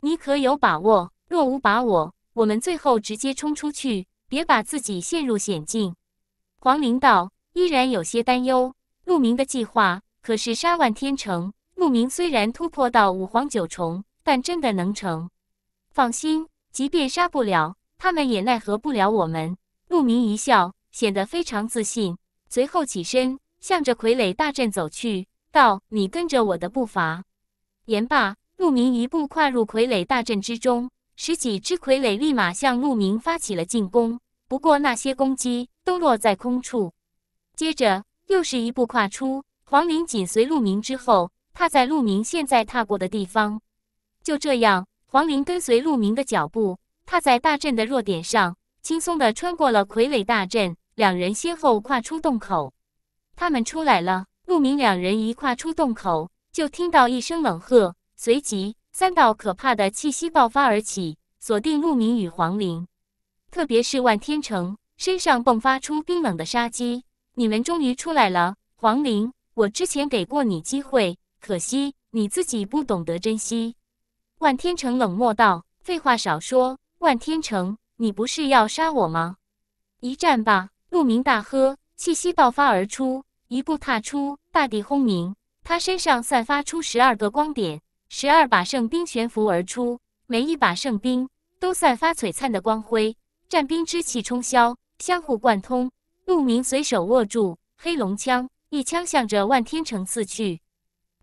你可有把握？若无把握，我们最后直接冲出去，别把自己陷入险境。”黄灵道，依然有些担忧。陆明的计划可是杀万天成。陆明虽然突破到五皇九重，但真的能成？放心，即便杀不了他们，也奈何不了我们。陆明一笑，显得非常自信。随后起身，向着傀儡大阵走去。道你跟着我的步伐。言罢，陆明一步跨入傀儡大阵之中，十几只傀儡立马向陆明发起了进攻。不过那些攻击都落在空处。接着又是一步跨出，黄玲紧随陆明之后，踏在陆明现在踏过的地方。就这样，黄玲跟随陆明的脚步，踏在大阵的弱点上，轻松的穿过了傀儡大阵。两人先后跨出洞口，他们出来了。陆明两人一跨出洞口，就听到一声冷喝，随即三道可怕的气息爆发而起，锁定陆明与黄玲。特别是万天成身上迸发出冰冷的杀机：“你们终于出来了，黄玲，我之前给过你机会，可惜你自己不懂得珍惜。”万天成冷漠道：“废话少说，万天成，你不是要杀我吗？一战吧！”陆明大喝，气息爆发而出。一步踏出，大地轰鸣。他身上散发出十二个光点，十二把圣兵悬浮而出，每一把圣兵都散发璀璨的光辉，战兵之气冲霄，相互贯通。陆明随手握住黑龙枪，一枪向着万天城刺去。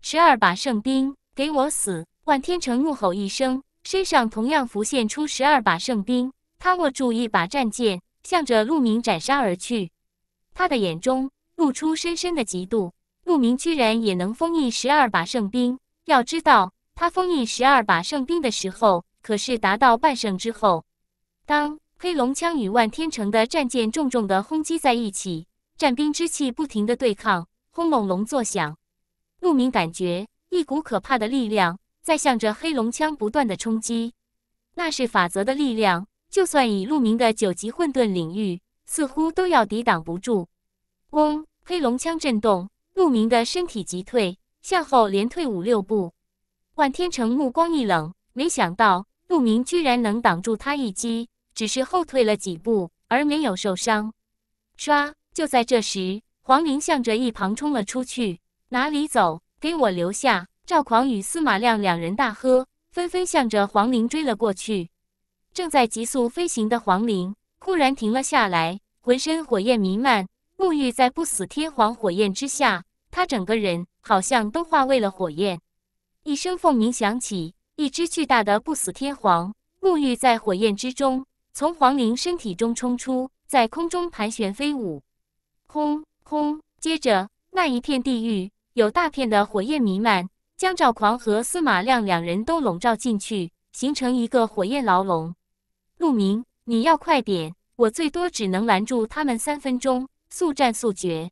十二把圣兵，给我死！万天城怒吼一声，身上同样浮现出十二把圣兵，他握住一把战剑，向着陆明斩杀而去。他的眼中。露出深深的嫉妒，陆明居然也能封印十二把圣兵。要知道，他封印十二把圣兵的时候，可是达到半圣之后。当黑龙枪与万天城的战舰重重的轰击在一起，战兵之气不停的对抗，轰隆隆作响。陆明感觉一股可怕的力量在向着黑龙枪不断的冲击，那是法则的力量，就算以陆明的九级混沌领域，似乎都要抵挡不住。嗡。黑龙枪震动，陆明的身体急退，向后连退五六步。万天成目光一冷，没想到陆明居然能挡住他一击，只是后退了几步，而没有受伤。唰！就在这时，黄玲向着一旁冲了出去。哪里走？给我留下！赵狂与司马亮两人大喝，纷纷向着黄玲追了过去。正在急速飞行的黄玲忽然停了下来，浑身火焰弥漫。沐浴在不死天皇火焰之下，他整个人好像都化为了火焰。一声凤鸣响起，一只巨大的不死天皇沐浴在火焰之中，从黄陵身体中冲出，在空中盘旋飞舞。轰轰！接着那一片地狱有大片的火焰弥漫，将赵狂和司马亮两人都笼罩进去，形成一个火焰牢笼。陆明，你要快点，我最多只能拦住他们三分钟。速战速决！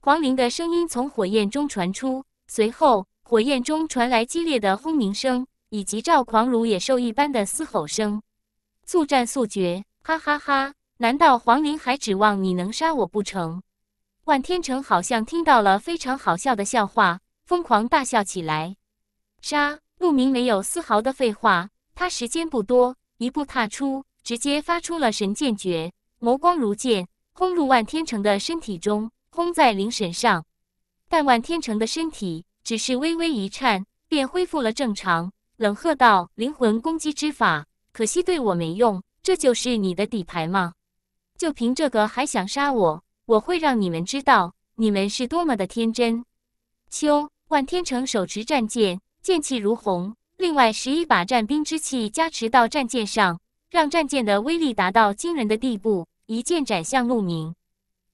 黄玲的声音从火焰中传出，随后火焰中传来激烈的轰鸣声，以及赵狂如野兽一般的嘶吼声。速战速决！哈哈哈！难道黄玲还指望你能杀我不成？万天成好像听到了非常好笑的笑话，疯狂大笑起来。杀！陆明没有丝毫的废话，他时间不多，一步踏出，直接发出了神剑诀，眸光如剑。轰入万天成的身体中，轰在灵神上，但万天成的身体只是微微一颤，便恢复了正常。冷喝道：“灵魂攻击之法，可惜对我没用。这就是你的底牌吗？就凭这个还想杀我？我会让你们知道，你们是多么的天真。”秋万天成手持战剑，剑气如虹，另外十一把战兵之气加持到战剑上，让战剑的威力达到惊人的地步。一剑斩向陆明，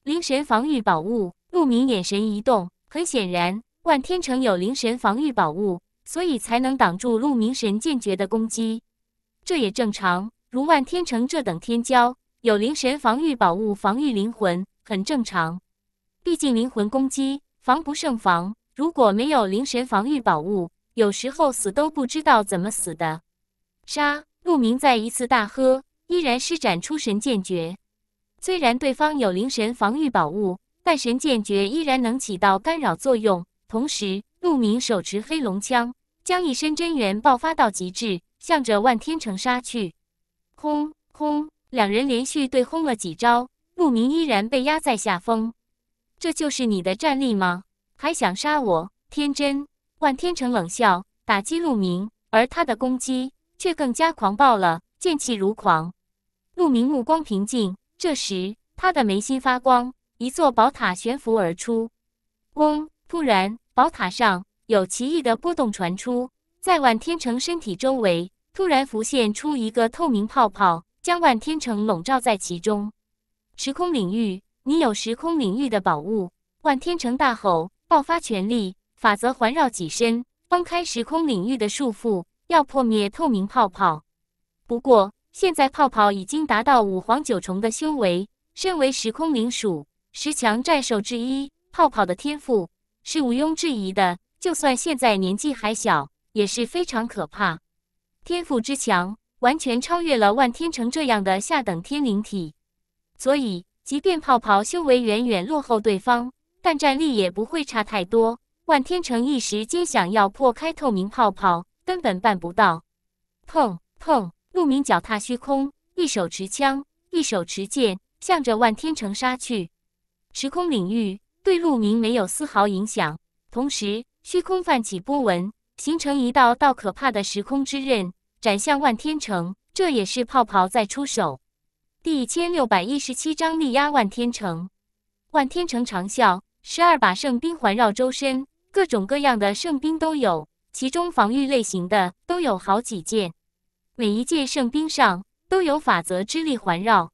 灵神防御宝物。陆明眼神一动，很显然，万天城有灵神防御宝物，所以才能挡住陆明神剑诀的攻击。这也正常，如万天城这等天骄，有灵神防御宝物防御灵魂，很正常。毕竟灵魂攻击防不胜防，如果没有灵神防御宝物，有时候死都不知道怎么死的。杀！陆明再一次大喝，依然施展出神剑诀。虽然对方有灵神防御宝物，但神剑诀依然能起到干扰作用。同时，陆明手持黑龙枪，将一身真元爆发到极致，向着万天城杀去。轰轰！两人连续对轰了几招，陆明依然被压在下风。这就是你的战力吗？还想杀我？天真！万天成冷笑，打击陆明，而他的攻击却更加狂暴了，剑气如狂。陆明目光平静。这时，他的眉心发光，一座宝塔悬浮而出。嗡！突然，宝塔上有奇异的波动传出，在万天成身体周围突然浮现出一个透明泡泡，将万天成笼罩在其中。时空领域，你有时空领域的宝物！万天成大吼，爆发全力，法则环绕己身，崩开时空领域的束缚，要破灭透明泡泡。不过。现在泡泡已经达到五皇九重的修为，身为时空灵鼠十强战兽之一，泡泡的天赋是毋庸置疑的。就算现在年纪还小，也是非常可怕。天赋之强，完全超越了万天城这样的下等天灵体。所以，即便泡泡修为远远落后对方，但战力也不会差太多。万天城一时间想要破开透明泡泡，根本办不到。碰碰。陆明脚踏虚空，一手持枪，一手持剑，向着万天城杀去。时空领域对陆明没有丝毫影响，同时虚空泛起波纹，形成一道道可怕的时空之刃，斩向万天城。这也是泡泡在出手。第一千六百一十七章力压万天城。万天城长啸，十二把圣兵环绕周身，各种各样的圣兵都有，其中防御类型的都有好几件。每一届圣兵上都有法则之力环绕，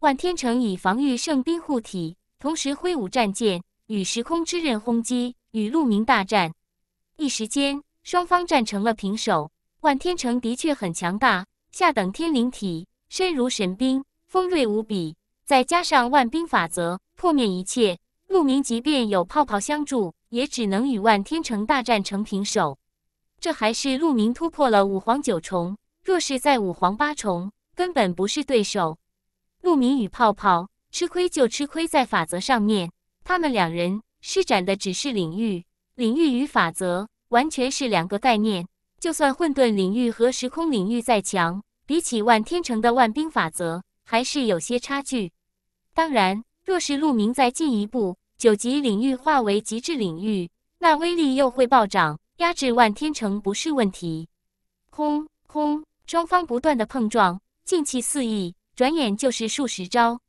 万天城以防御圣兵护体，同时挥舞战舰与时空之刃轰击，与鹿鸣大战。一时间，双方战成了平手。万天城的确很强大，下等天灵体，身如神兵，锋锐无比，再加上万兵法则破灭一切。鹿鸣即便有泡泡相助，也只能与万天城大战成平手。这还是鹿鸣突破了五皇九重。若是在五皇八重，根本不是对手。陆明与泡泡吃亏就吃亏在法则上面，他们两人施展的只是领域，领域与法则完全是两个概念。就算混沌领域和时空领域再强，比起万天城的万兵法则，还是有些差距。当然，若是陆明再进一步，九级领域化为极致领域，那威力又会暴涨，压制万天城不是问题。轰轰！双方不断的碰撞，劲气四溢，转眼就是数十招。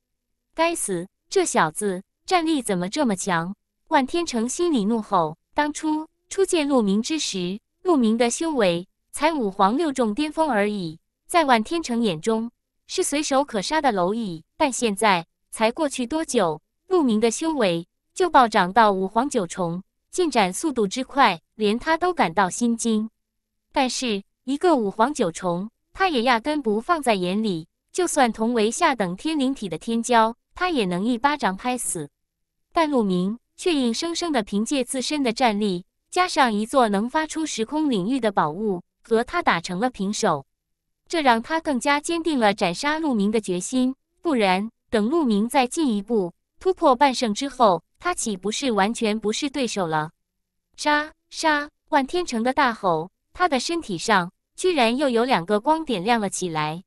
该死，这小子战力怎么这么强？万天成心里怒吼。当初初见陆明之时，陆明的修为才五皇六重巅峰而已，在万天成眼中是随手可杀的蝼蚁。但现在才过去多久，陆明的修为就暴涨到五皇九重，进展速度之快，连他都感到心惊。但是。一个五黄九重，他也压根不放在眼里。就算同为下等天灵体的天骄，他也能一巴掌拍死。但陆明却硬生生的凭借自身的战力，加上一座能发出时空领域的宝物，和他打成了平手。这让他更加坚定了斩杀陆明的决心。不然，等陆明再进一步突破半圣之后，他岂不是完全不是对手了？杀杀！万天成的大吼，他的身体上。居然又有两个光点亮了起来，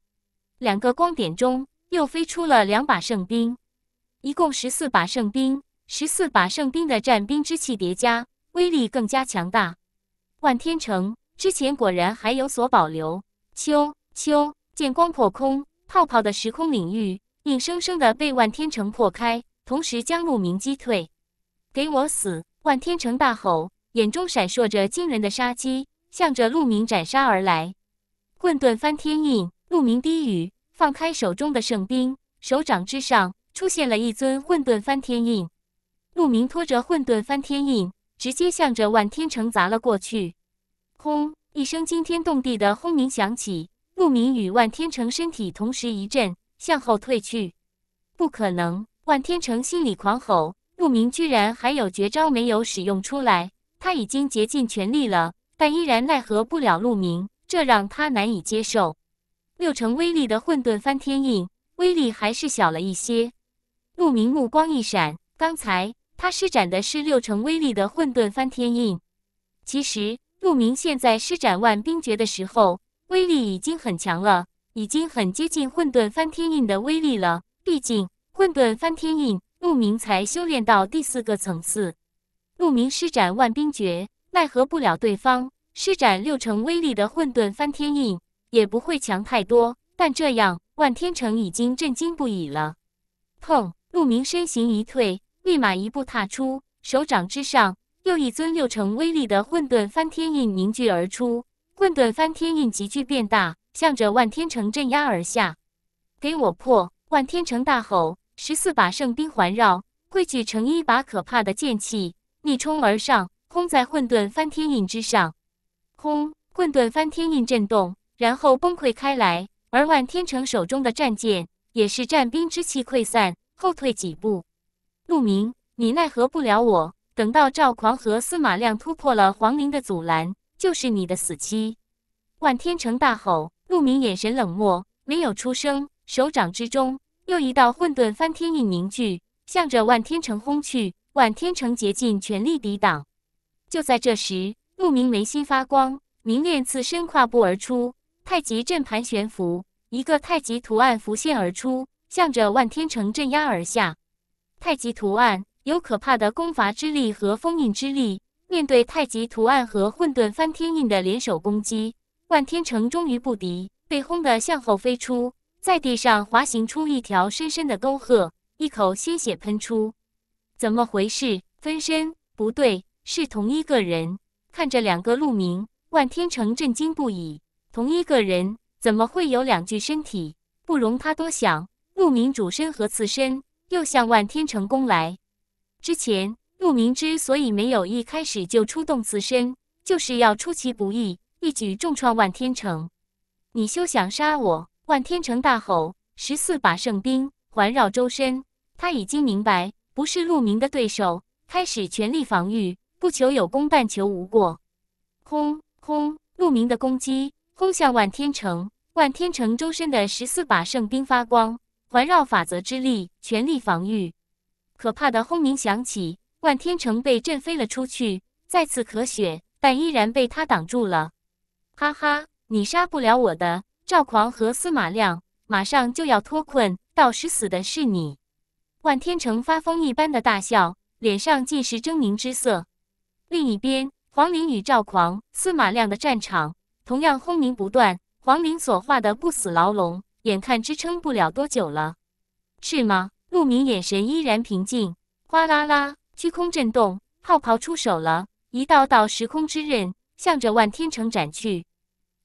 两个光点中又飞出了两把圣兵，一共十四把圣兵。十四把圣兵的战兵之气叠加，威力更加强大。万天城之前果然还有所保留。秋秋，见光破空，泡泡的时空领域硬生生的被万天城破开，同时将陆明击退。给我死！万天城大吼，眼中闪烁着惊人的杀机。向着陆明斩杀而来，混沌翻天印。陆明低语，放开手中的圣兵，手掌之上出现了一尊混沌翻天印。陆明拖着混沌翻天印，直接向着万天城砸了过去。轰！一声惊天动地的轰鸣响起，陆明与万天城身体同时一震，向后退去。不可能！万天城心里狂吼，陆明居然还有绝招没有使用出来，他已经竭尽全力了。但依然奈何不了陆明，这让他难以接受。六成威力的混沌翻天印威力还是小了一些。陆明目光一闪，刚才他施展的是六成威力的混沌翻天印。其实陆明现在施展万兵诀的时候，威力已经很强了，已经很接近混沌翻天印的威力了。毕竟混沌翻天印，陆明才修炼到第四个层次。陆明施展万兵诀。奈何不了对方，施展六成威力的混沌翻天印也不会强太多。但这样，万天城已经震惊不已了。砰！陆明身形一退，立马一步踏出，手掌之上又一尊六成威力的混沌翻天印凝聚而出。混沌翻天印急剧变大，向着万天城镇压而下。“给我破！”万天城大吼，十四把圣兵环绕，汇聚成一把可怕的剑气，逆冲而上。轰在混沌翻天印之上，轰！混沌翻天印震动，然后崩溃开来。而万天成手中的战舰也是战兵之气溃散，后退几步。陆明，你奈何不了我。等到赵狂和司马亮突破了黄陵的阻拦，就是你的死期！万天成大吼。陆明眼神冷漠，没有出声。手掌之中又一道混沌翻天印凝聚，向着万天成轰去。万天成竭尽全力抵挡。就在这时，陆明眉心发光，明恋自身跨步而出，太极阵盘悬浮，一个太极图案浮现而出，向着万天城镇压而下。太极图案有可怕的攻伐之力和封印之力。面对太极图案和混沌翻天印的联手攻击，万天城终于不敌，被轰得向后飞出，在地上滑行出一条深深的沟壑，一口鲜血喷出。怎么回事？分身不对。是同一个人看着两个鹿鸣，万天成震惊不已。同一个人怎么会有两具身体？不容他多想，鹿鸣主身和次身又向万天成攻来。之前鹿鸣之所以没有一开始就出动次身，就是要出其不意，一举重创万天成。你休想杀我！万天成大吼，十四把圣兵环绕周身。他已经明白不是鹿鸣的对手，开始全力防御。不求有功，但求无过。轰轰！鹿鸣的攻击轰向万天城，万天城周身的十四把圣兵发光，环绕法则之力，全力防御。可怕的轰鸣响起，万天城被震飞了出去，再次咳血，但依然被他挡住了。哈哈，你杀不了我的！赵狂和司马亮马上就要脱困，到时死的是你！万天成发疯一般的大笑，脸上尽是狰狞之色。另一边，黄陵与赵狂、司马亮的战场同样轰鸣不断。黄陵所画的不死牢笼，眼看支撑不了多久了，是吗？陆明眼神依然平静。哗啦啦，虚空震动，皓袍出手了，一道道时空之刃向着万天城斩去。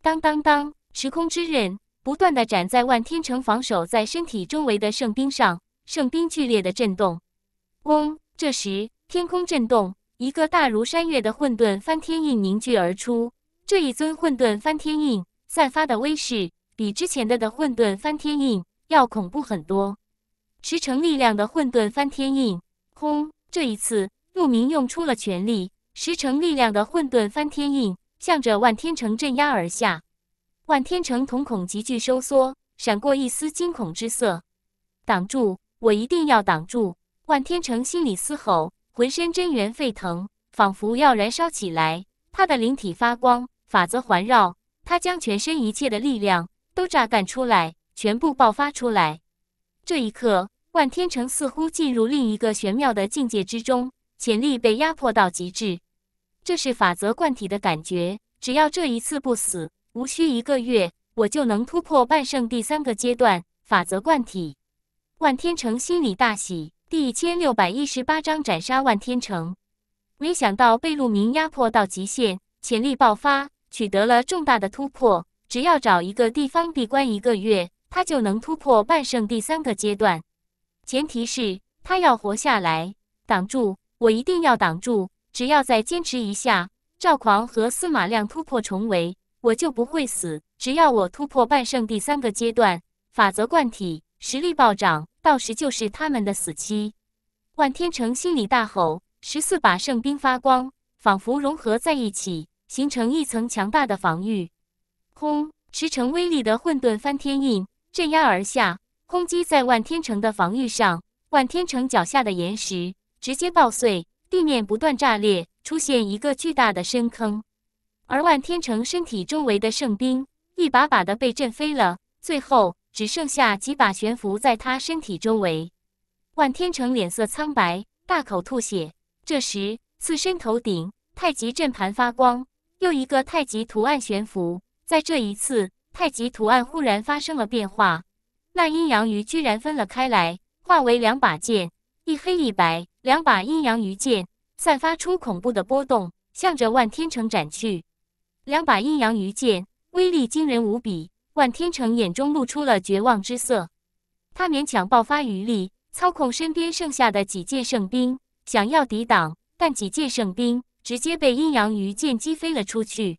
当当当，时空之刃不断的斩在万天城防守在身体周围的圣冰上，圣冰剧烈的震动。嗡，这时天空震动。一个大如山岳的混沌翻天印凝聚而出，这一尊混沌翻天印散发的威势比之前的的混沌翻天印要恐怖很多。十成力量的混沌翻天印，轰！这一次，陆明用出了全力，十成力量的混沌翻天印向着万天城镇压而下。万天城瞳孔急剧收缩，闪过一丝惊恐之色，挡住！我一定要挡住！万天城心里嘶吼。浑身真元沸腾，仿佛要燃烧起来。他的灵体发光，法则环绕。他将全身一切的力量都榨干出来，全部爆发出来。这一刻，万天成似乎进入另一个玄妙的境界之中，潜力被压迫到极致。这是法则罐体的感觉。只要这一次不死，无需一个月，我就能突破半圣第三个阶段——法则罐体。万天成心里大喜。第一千六百一十八章斩杀万天城。没想到被陆明压迫到极限，潜力爆发，取得了重大的突破。只要找一个地方闭关一个月，他就能突破半圣第三个阶段。前提是他要活下来。挡住，我一定要挡住！只要再坚持一下，赵狂和司马亮突破重围，我就不会死。只要我突破半圣第三个阶段，法则贯体，实力暴涨。到时就是他们的死期。万天成心里大吼，十四把圣兵发光，仿佛融合在一起，形成一层强大的防御。轰！驰骋威力的混沌翻天印镇压而下，轰击在万天城的防御上。万天城脚下的岩石直接爆碎，地面不断炸裂，出现一个巨大的深坑。而万天城身体周围的圣兵一把把的被震飞了，最后。只剩下几把悬浮在他身体周围。万天成脸色苍白，大口吐血。这时，刺身头顶太极阵盘发光，又一个太极图案悬浮。在这一次，太极图案忽然发生了变化，那阴阳鱼居然分了开来，化为两把剑，一黑一白。两把阴阳鱼剑散发出恐怖的波动，向着万天成斩去。两把阴阳鱼剑威力惊人无比。万天成眼中露出了绝望之色，他勉强爆发余力，操控身边剩下的几件圣兵，想要抵挡，但几件圣兵直接被阴阳鱼剑击飞了出去。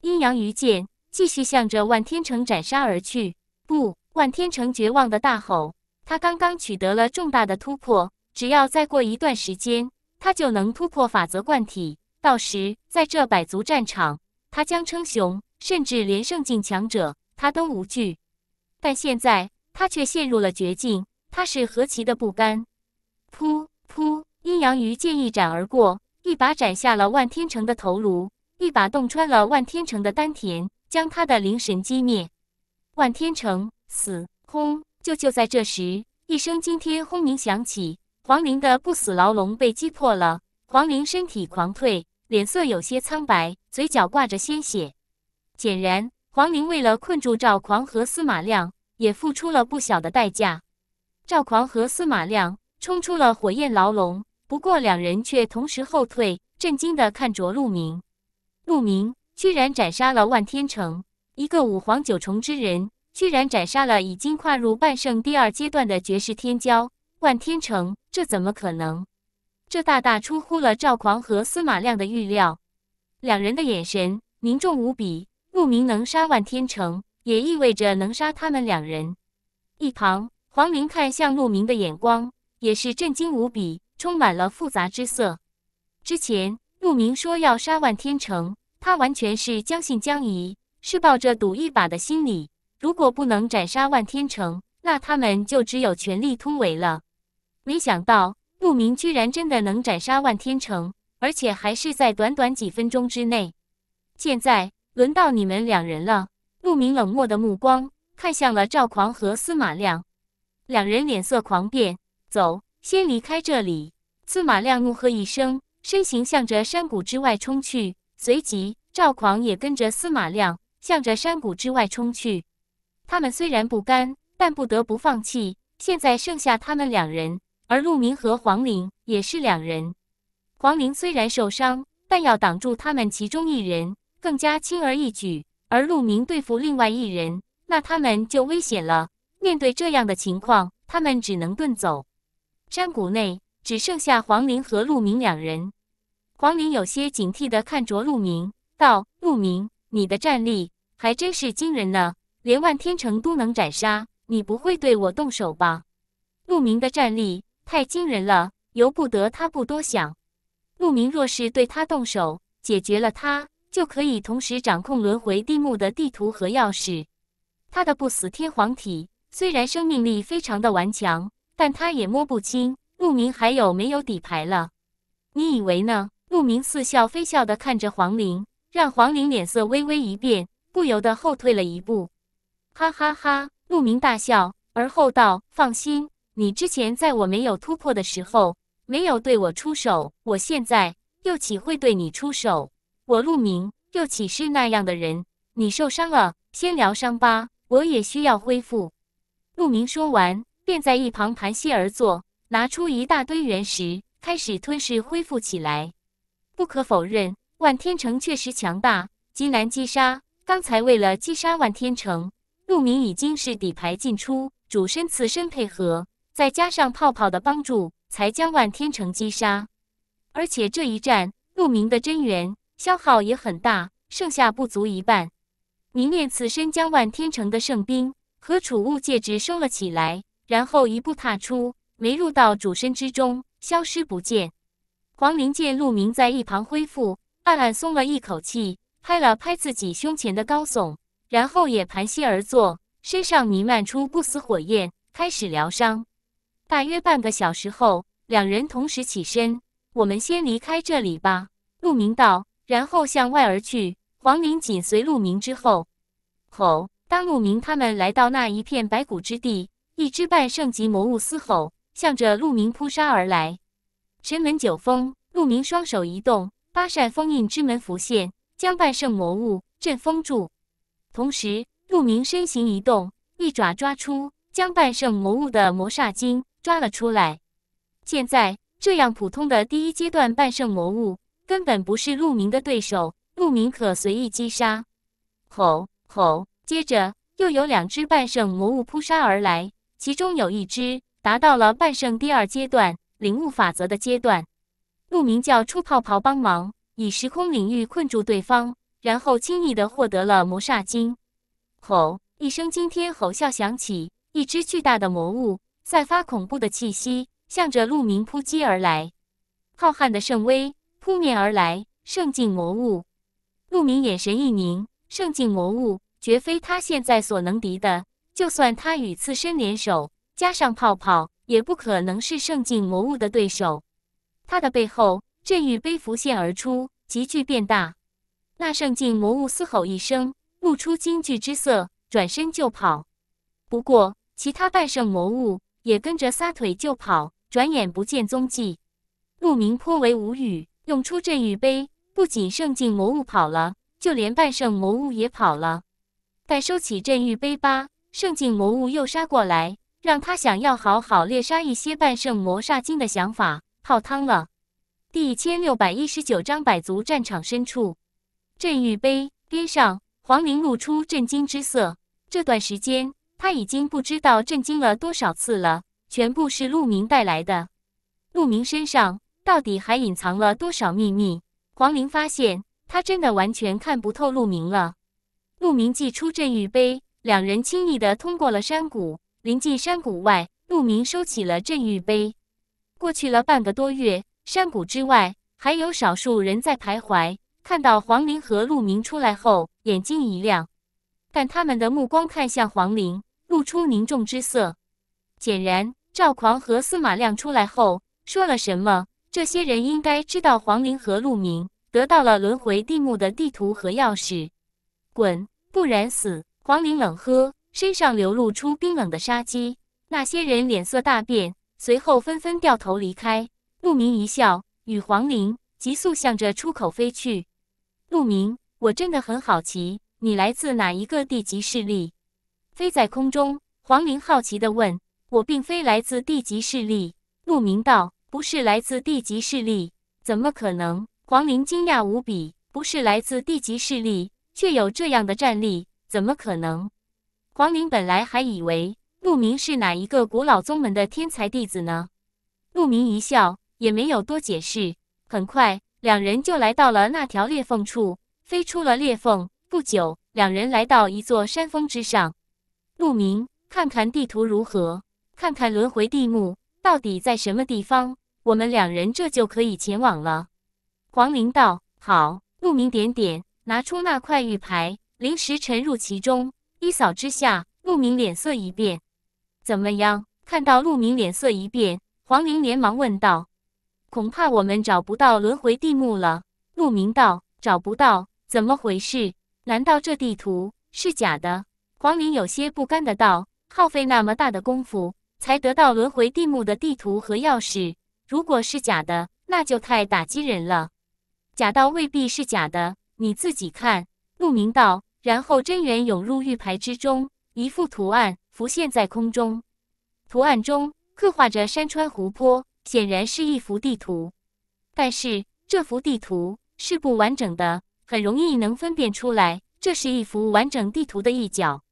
阴阳鱼剑继续向着万天成斩杀而去。不，万天成绝望的大吼：“他刚刚取得了重大的突破，只要再过一段时间，他就能突破法则罐体。到时，在这百族战场，他将称雄，甚至连胜境强者。”他都无惧，但现在他却陷入了绝境。他是何其的不甘！噗噗，阴阳鱼剑一斩而过，一把斩下了万天成的头颅，一把洞穿了万天成的丹田，将他的灵神击灭。万天成死！轰！就就在这时，一声惊天轰鸣响起，黄灵的不死牢笼被击破了。黄灵身体狂退，脸色有些苍白，嘴角挂着鲜血，显然。黄陵为了困住赵狂和司马亮，也付出了不小的代价。赵狂和司马亮冲出了火焰牢笼，不过两人却同时后退，震惊的看着陆明。陆明居然斩杀了万天成，一个五皇九重之人，居然斩杀了已经跨入半圣第二阶段的绝世天骄万天成，这怎么可能？这大大出乎了赵狂和司马亮的预料，两人的眼神凝重无比。陆明能杀万天成，也意味着能杀他们两人。一旁，黄明看向陆明的眼光也是震惊无比，充满了复杂之色。之前，陆明说要杀万天成，他完全是将信将疑，是抱着赌一把的心理。如果不能斩杀万天成，那他们就只有全力突围了。没想到，陆明居然真的能斩杀万天成，而且还是在短短几分钟之内。现在。轮到你们两人了。陆明冷漠的目光看向了赵狂和司马亮，两人脸色狂变。走，先离开这里！司马亮怒喝一声，身形向着山谷之外冲去。随即，赵狂也跟着司马亮向着山谷之外冲去。他们虽然不甘，但不得不放弃。现在剩下他们两人，而陆明和黄陵也是两人。黄陵虽然受伤，但要挡住他们其中一人。更加轻而易举，而陆明对付另外一人，那他们就危险了。面对这样的情况，他们只能遁走。山谷内只剩下黄林和陆明两人。黄林有些警惕地看着陆明，道：“陆明，你的战力还真是惊人呢，连万天城都能斩杀。你不会对我动手吧？”陆明的战力太惊人了，由不得他不多想。陆明若是对他动手，解决了他。就可以同时掌控轮回地墓的地图和钥匙。他的不死天皇体虽然生命力非常的顽强，但他也摸不清鹿鸣还有没有底牌了。你以为呢？鹿鸣似笑非笑地看着黄玲，让黄玲脸色微微一变，不由得后退了一步。哈哈哈！鹿鸣大笑，而后道：“放心，你之前在我没有突破的时候没有对我出手，我现在又岂会对你出手？”我陆明又岂是那样的人？你受伤了，先疗伤吧。我也需要恢复。陆明说完，便在一旁盘膝而坐，拿出一大堆原石，开始吞噬恢复起来。不可否认，万天城确实强大，极难击杀。刚才为了击杀万天城，陆明已经是底牌进出，主身次身配合，再加上泡泡的帮助，才将万天城击杀。而且这一战，陆明的真元。消耗也很大，剩下不足一半。明念此身将万天城的圣兵和储物戒指收了起来，然后一步踏出，没入到主身之中，消失不见。黄灵见陆明在一旁恢复，暗暗松了一口气，拍了拍自己胸前的高耸，然后也盘膝而坐，身上弥漫出不死火焰，开始疗伤。大约半个小时后，两人同时起身：“我们先离开这里吧。”陆明道。然后向外而去，黄云紧随鹿鸣之后。吼！当鹿鸣他们来到那一片白骨之地，一只半圣级魔物嘶吼，向着鹿鸣扑杀而来。神门九封，鹿鸣双手一动，八扇封印之门浮现，将半圣魔物镇封住。同时，鹿鸣身形一动，一爪抓出，将半圣魔物的魔煞精抓了出来。现在，这样普通的第一阶段半圣魔物。根本不是鹿鸣的对手，鹿鸣可随意击杀。吼吼！接着又有两只半圣魔物扑杀而来，其中有一只达到了半圣第二阶段领悟法则的阶段。鹿鸣叫出泡泡帮忙，以时空领域困住对方，然后轻易地获得了魔煞晶。吼！一声惊天吼啸响起，一只巨大的魔物散发恐怖的气息，向着鹿鸣扑击而来，浩瀚的圣威。扑面而来，圣境魔物。陆明眼神一凝，圣境魔物绝非他现在所能敌的。就算他与自身联手，加上泡泡，也不可能是圣境魔物的对手。他的背后，镇狱碑浮现而出，急剧变大。那圣境魔物嘶吼一声，露出惊惧之色，转身就跑。不过，其他半圣魔物也跟着撒腿就跑，转眼不见踪迹。陆明颇为无语。用出镇狱碑，不仅圣境魔物跑了，就连半圣魔物也跑了。待收起镇狱碑吧，圣境魔物又杀过来，让他想要好好猎杀一些半圣魔煞精的想法泡汤了。第一千六百一十九章百族战场深处，镇狱碑边上，黄玲露出震惊之色。这段时间，他已经不知道震惊了多少次了，全部是陆明带来的。陆明身上。到底还隐藏了多少秘密？黄玲发现，他真的完全看不透陆明了。陆明祭出镇玉碑，两人轻易地通过了山谷。临近山谷外，陆明收起了镇玉碑。过去了半个多月，山谷之外还有少数人在徘徊。看到黄玲和陆明出来后，眼睛一亮，但他们的目光看向黄玲，露出凝重之色。显然，赵狂和司马亮出来后说了什么。这些人应该知道黄陵和鹿鸣得到了轮回地墓的地图和钥匙，滚，不然死！黄陵冷喝，身上流露出冰冷的杀机。那些人脸色大变，随后纷纷掉头离开。鹿鸣一笑，与黄陵急速向着出口飞去。鹿鸣，我真的很好奇，你来自哪一个地级势力？飞在空中，黄陵好奇地问我，并非来自地级势力。鹿鸣道。不是来自地级势力，怎么可能？黄玲惊讶无比。不是来自地级势力，却有这样的战力，怎么可能？黄玲本来还以为陆明是哪一个古老宗门的天才弟子呢。陆明一笑，也没有多解释。很快，两人就来到了那条裂缝处，飞出了裂缝。不久，两人来到一座山峰之上。陆明，看看地图如何？看看轮回地墓到底在什么地方？我们两人这就可以前往了。黄灵道：“好。”陆明点点，拿出那块玉牌，临时沉入其中，一扫之下，陆明脸色一变。怎么样？看到陆明脸色一变，黄玲连忙问道：“恐怕我们找不到轮回地墓了。”陆明道：“找不到，怎么回事？难道这地图是假的？”黄玲有些不甘的道：“耗费那么大的功夫，才得到轮回地墓的地图和钥匙。”如果是假的，那就太打击人了。假到未必是假的，你自己看。陆明道，然后真元涌入玉牌之中，一幅图案浮现在空中。图案中刻画着山川湖泊，显然是一幅地图。但是这幅地图是不完整的，很容易能分辨出来，这是一幅完整地图的一角。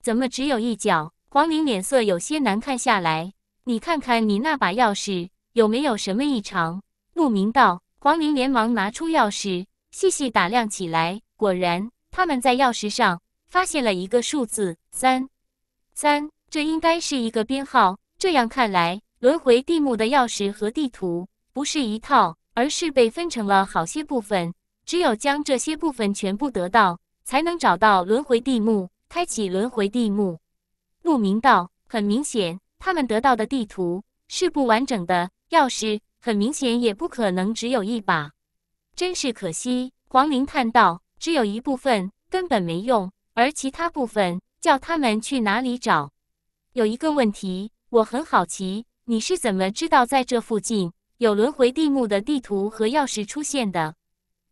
怎么只有一角？黄玲脸色有些难看下来。你看看你那把钥匙。有没有什么异常？陆明道，黄玲连忙拿出钥匙，细细打量起来。果然，他们在钥匙上发现了一个数字三三，这应该是一个编号。这样看来，轮回地墓的钥匙和地图不是一套，而是被分成了好些部分。只有将这些部分全部得到，才能找到轮回地墓，开启轮回地墓。陆明道，很明显，他们得到的地图是不完整的。钥匙很明显也不可能只有一把，真是可惜。黄玲叹道：“只有一部分根本没用，而其他部分叫他们去哪里找？”有一个问题，我很好奇，你是怎么知道在这附近有轮回地墓的地图和钥匙出现的？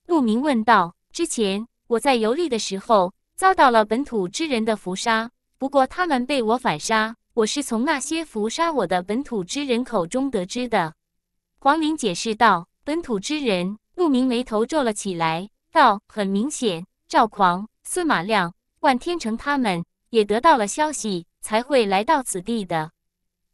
陆明问道：“之前我在游历的时候遭到了本土之人的伏杀，不过他们被我反杀。”我是从那些伏杀我的本土之人口中得知的，黄陵解释道。本土之人，陆明眉头皱了起来，道：“很明显，赵狂、司马亮、万天成他们也得到了消息，才会来到此地的。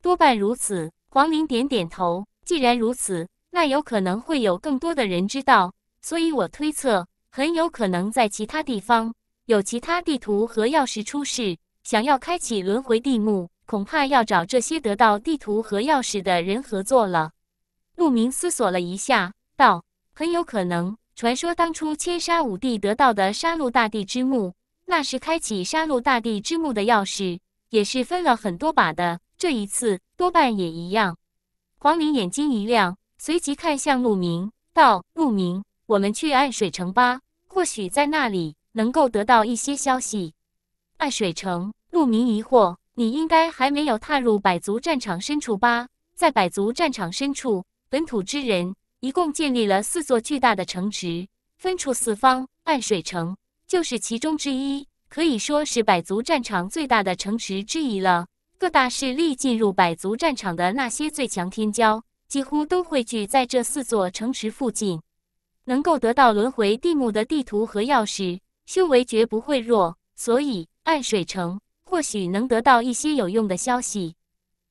多半如此。”黄陵点点头。既然如此，那有可能会有更多的人知道，所以我推测，很有可能在其他地方有其他地图和钥匙出世，想要开启轮回地墓。恐怕要找这些得到地图和钥匙的人合作了。陆明思索了一下，道：“很有可能，传说当初千沙五帝得到的杀戮大地之墓，那时开启杀戮大地之墓的钥匙也是分了很多把的。这一次多半也一样。”黄玲眼睛一亮，随即看向陆明，道：“陆明，我们去暗水城吧，或许在那里能够得到一些消息。”暗水城，陆明疑惑。你应该还没有踏入百族战场深处吧？在百族战场深处，本土之人一共建立了四座巨大的城池，分处四方。暗水城就是其中之一，可以说是百族战场最大的城池之一了。各大势力进入百族战场的那些最强天骄，几乎都汇聚在这四座城池附近，能够得到轮回地目的地图和钥匙，修为绝不会弱。所以，暗水城。或许能得到一些有用的消息，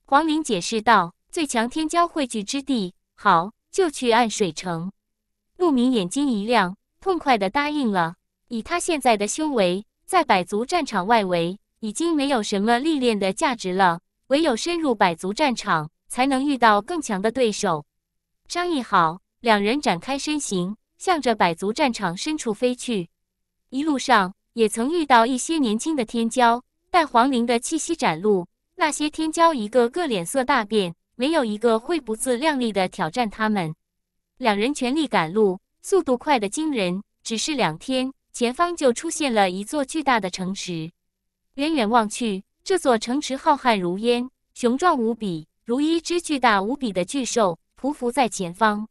黄玲解释道：“最强天骄汇聚之地，好，就去暗水城。”陆明眼睛一亮，痛快的答应了。以他现在的修为，在百族战场外围已经没有什么历练的价值了，唯有深入百族战场，才能遇到更强的对手。商议好，两人展开身形，向着百族战场深处飞去。一路上，也曾遇到一些年轻的天骄。但黄陵的气息展露，那些天骄一个个脸色大变，没有一个会不自量力的挑战他们。两人全力赶路，速度快得惊人，只是两天，前方就出现了一座巨大的城池。远远望去，这座城池浩瀚如烟，雄壮无比，如一只巨大无比的巨兽匍匐在前方。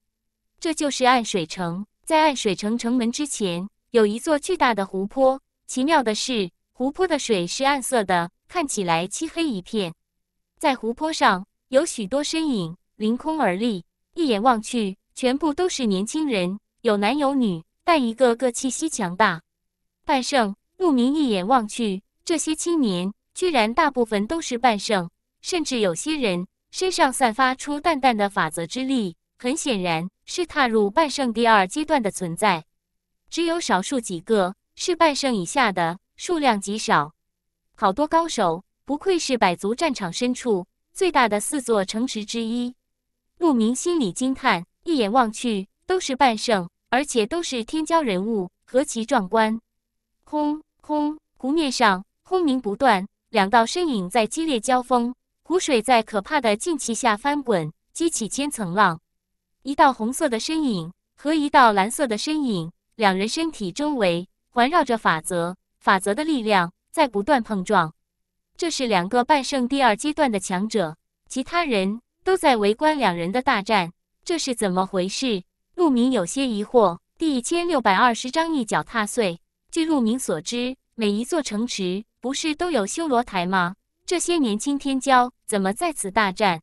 这就是暗水城。在暗水城城门之前，有一座巨大的湖泊。奇妙的是。湖泊的水是暗色的，看起来漆黑一片。在湖泊上有许多身影凌空而立，一眼望去，全部都是年轻人，有男有女，但一个个气息强大。半圣慕名一眼望去，这些青年居然大部分都是半圣，甚至有些人身上散发出淡淡的法则之力，很显然是踏入半圣第二阶段的存在。只有少数几个是半圣以下的。数量极少，好多高手，不愧是百族战场深处最大的四座城池之一。陆明心里惊叹，一眼望去都是半圣，而且都是天骄人物，何其壮观！轰轰，湖面上轰鸣不断，两道身影在激烈交锋，湖水在可怕的劲气下翻滚，激起千层浪。一道红色的身影和一道蓝色的身影，两人身体周围环绕着法则。法则的力量在不断碰撞，这是两个半圣第二阶段的强者。其他人都在围观两人的大战，这是怎么回事？陆明有些疑惑。第一千六百二十章一脚踏碎。据陆明所知，每一座城池不是都有修罗台吗？这些年轻天骄怎么在此大战？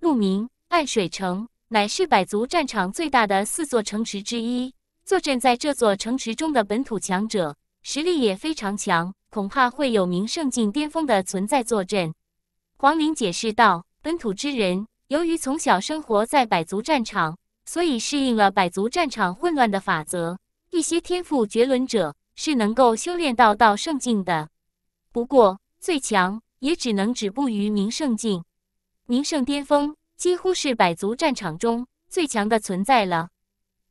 陆明，暗水城乃是百族战场最大的四座城池之一，坐镇在这座城池中的本土强者。实力也非常强，恐怕会有名圣境巅峰的存在坐镇。黄玲解释道：“本土之人，由于从小生活在百族战场，所以适应了百族战场混乱的法则。一些天赋绝伦者，是能够修炼到道圣境的。不过，最强也只能止步于名圣境。名圣巅峰，几乎是百族战场中最强的存在了。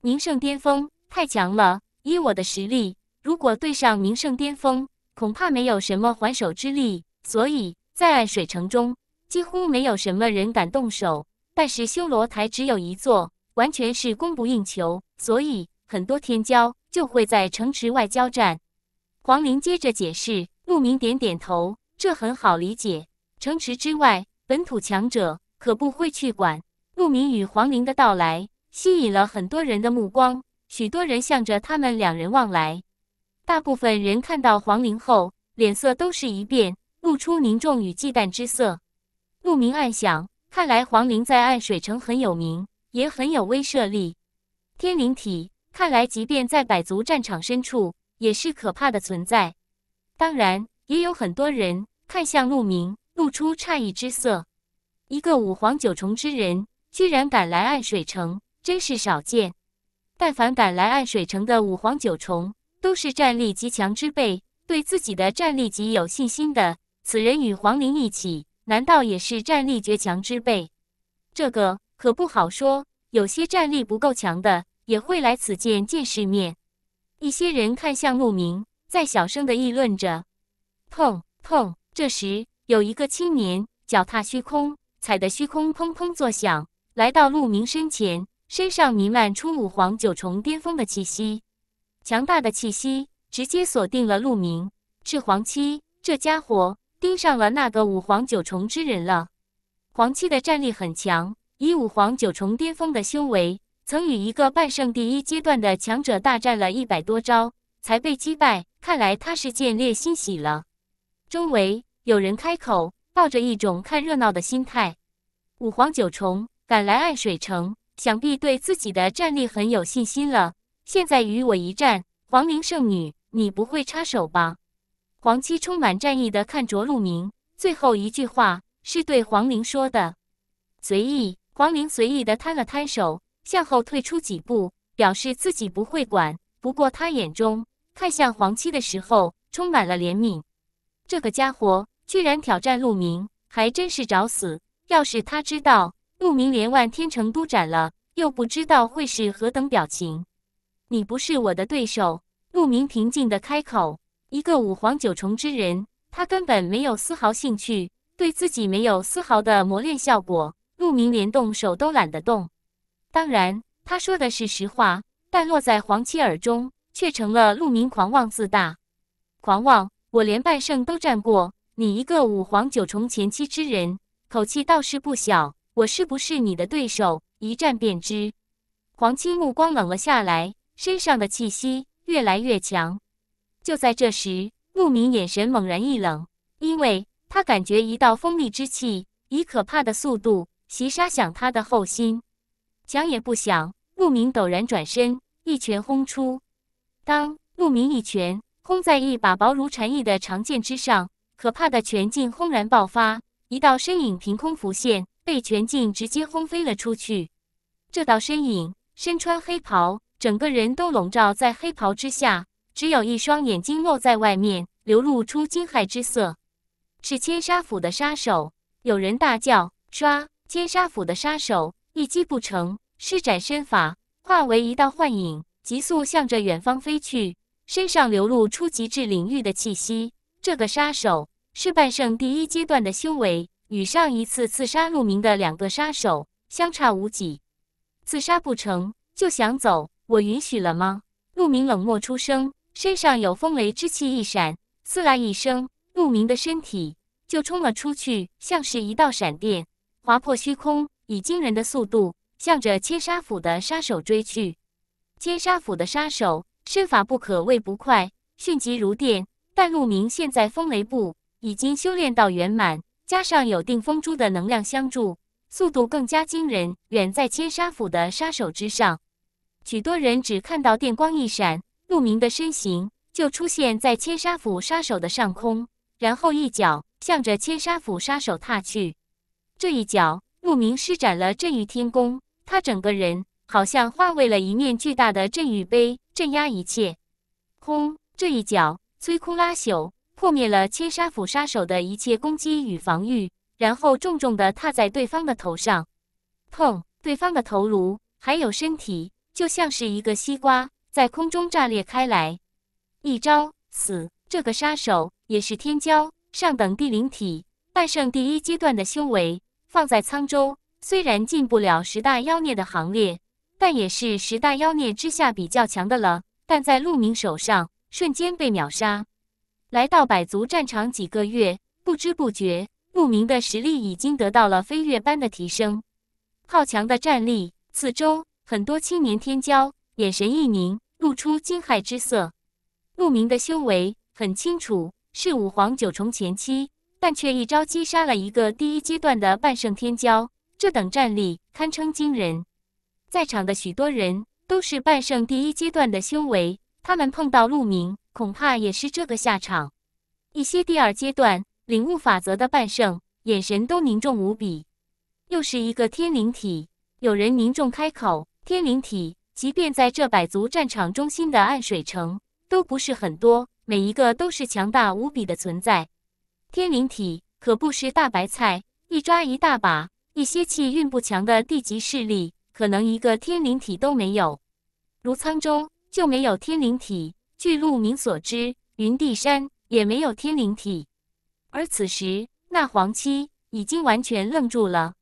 名圣巅峰太强了，以我的实力。”如果对上名胜巅峰，恐怕没有什么还手之力。所以在暗水城中，几乎没有什么人敢动手。但是修罗台只有一座，完全是供不应求，所以很多天骄就会在城池外交战。黄林接着解释，陆明点点头，这很好理解。城池之外，本土强者可不会去管。陆明与黄林的到来，吸引了很多人的目光，许多人向着他们两人望来。大部分人看到黄灵后，脸色都是一变，露出凝重与忌惮之色。陆明暗想：看来黄灵在暗水城很有名，也很有威慑力。天灵体，看来即便在百族战场深处，也是可怕的存在。当然，也有很多人看向陆明，露出诧异之色。一个五皇九重之人，居然敢来暗水城，真是少见。但凡敢来暗水城的五皇九重，都是战力极强之辈，对自己的战力极有信心的。此人与黄陵一起，难道也是战力绝强之辈？这个可不好说。有些战力不够强的，也会来此见见世面。一些人看向陆明，在小声的议论着。砰砰！这时，有一个青年脚踏虚空，踩得虚空砰砰作响，来到陆明身前，身上弥漫出武皇九重巅峰的气息。强大的气息直接锁定了陆明赤黄七，这家伙盯上了那个五皇九重之人了。黄七的战力很强，以五皇九重巅峰的修为，曾与一个半圣第一阶段的强者大战了一百多招，才被击败。看来他是见猎欣喜了。周围有人开口，抱着一种看热闹的心态。五皇九重赶来暗水城，想必对自己的战力很有信心了。现在与我一战，黄陵圣女，你不会插手吧？黄七充满战意的看着陆明，最后一句话是对黄陵说的。随意，黄陵随意的摊了摊手，向后退出几步，表示自己不会管。不过他眼中看向黄七的时候，充满了怜悯。这个家伙居然挑战陆明，还真是找死。要是他知道陆明连万天成都斩了，又不知道会是何等表情。你不是我的对手。”陆明平静的开口，“一个五黄九重之人，他根本没有丝毫兴趣，对自己没有丝毫的磨练效果。陆明连动手都懒得动。当然，他说的是实话，但落在黄七耳中，却成了陆明狂妄自大。狂妄！我连败圣都战过，你一个五黄九重前期之人，口气倒是不小。我是不是你的对手？一战便知。”黄七目光冷了下来。身上的气息越来越强。就在这时，陆明眼神猛然一冷，因为他感觉一道锋利之气以可怕的速度袭杀向他的后心。想也不想，陆明陡然转身，一拳轰出。当陆明一拳轰在一把薄如蝉翼的长剑之上，可怕的拳劲轰然爆发，一道身影凭空浮现，被拳劲直接轰飞了出去。这道身影身穿黑袍。整个人都笼罩在黑袍之下，只有一双眼睛露在外面，流露出惊骇之色。是千杀府的杀手，有人大叫：“抓千杀府的杀手！”一击不成，施展身法，化为一道幻影，急速向着远方飞去，身上流露出极致领域的气息。这个杀手是半圣第一阶段的修为，与上一次刺杀陆明的两个杀手相差无几。刺杀不成就想走。我允许了吗？陆明冷漠出声，身上有风雷之气一闪，撕啦一声，陆明的身体就冲了出去，像是一道闪电划破虚空，以惊人的速度向着千杀府的杀手追去。千杀府的杀手身法不可谓不快，迅疾如电，但陆明现在风雷步已经修炼到圆满，加上有定风珠的能量相助，速度更加惊人，远在千杀府的杀手之上。许多人只看到电光一闪，陆明的身形就出现在千沙府杀手的上空，然后一脚向着千沙府杀手踏去。这一脚，陆明施展了镇狱天功，他整个人好像化为了一面巨大的镇狱碑，镇压一切。轰！这一脚摧枯拉朽，破灭了千沙府杀手的一切攻击与防御，然后重重地踏在对方的头上。碰！对方的头颅还有身体。就像是一个西瓜在空中炸裂开来，一招死。这个杀手也是天骄上等地灵体，半圣第一阶段的修为，放在沧州虽然进不了十大妖孽的行列，但也是十大妖孽之下比较强的了。但在陆明手上，瞬间被秒杀。来到百族战场几个月，不知不觉，陆明的实力已经得到了飞跃般的提升，好强的战力，四周。很多青年天骄眼神一凝，露出惊骇之色。陆明的修为很清楚，是五皇九重前期，但却一招击杀了一个第一阶段的半圣天骄，这等战力堪称惊人。在场的许多人都是半圣第一阶段的修为，他们碰到陆明，恐怕也是这个下场。一些第二阶段领悟法则的半圣，眼神都凝重无比。又是一个天灵体，有人凝重开口。天灵体，即便在这百族战场中心的暗水城，都不是很多。每一个都是强大无比的存在。天灵体可不是大白菜，一抓一大把。一些气运不强的地级势力，可能一个天灵体都没有。如沧州就没有天灵体，据陆明所知，云地山也没有天灵体。而此时，那黄七已经完全愣住了。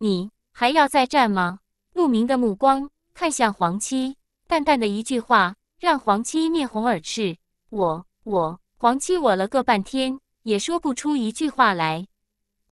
你还要再战吗？陆明的目光看向黄七，淡淡的一句话，让黄七面红耳赤。我我黄七，我了个半天，也说不出一句话来。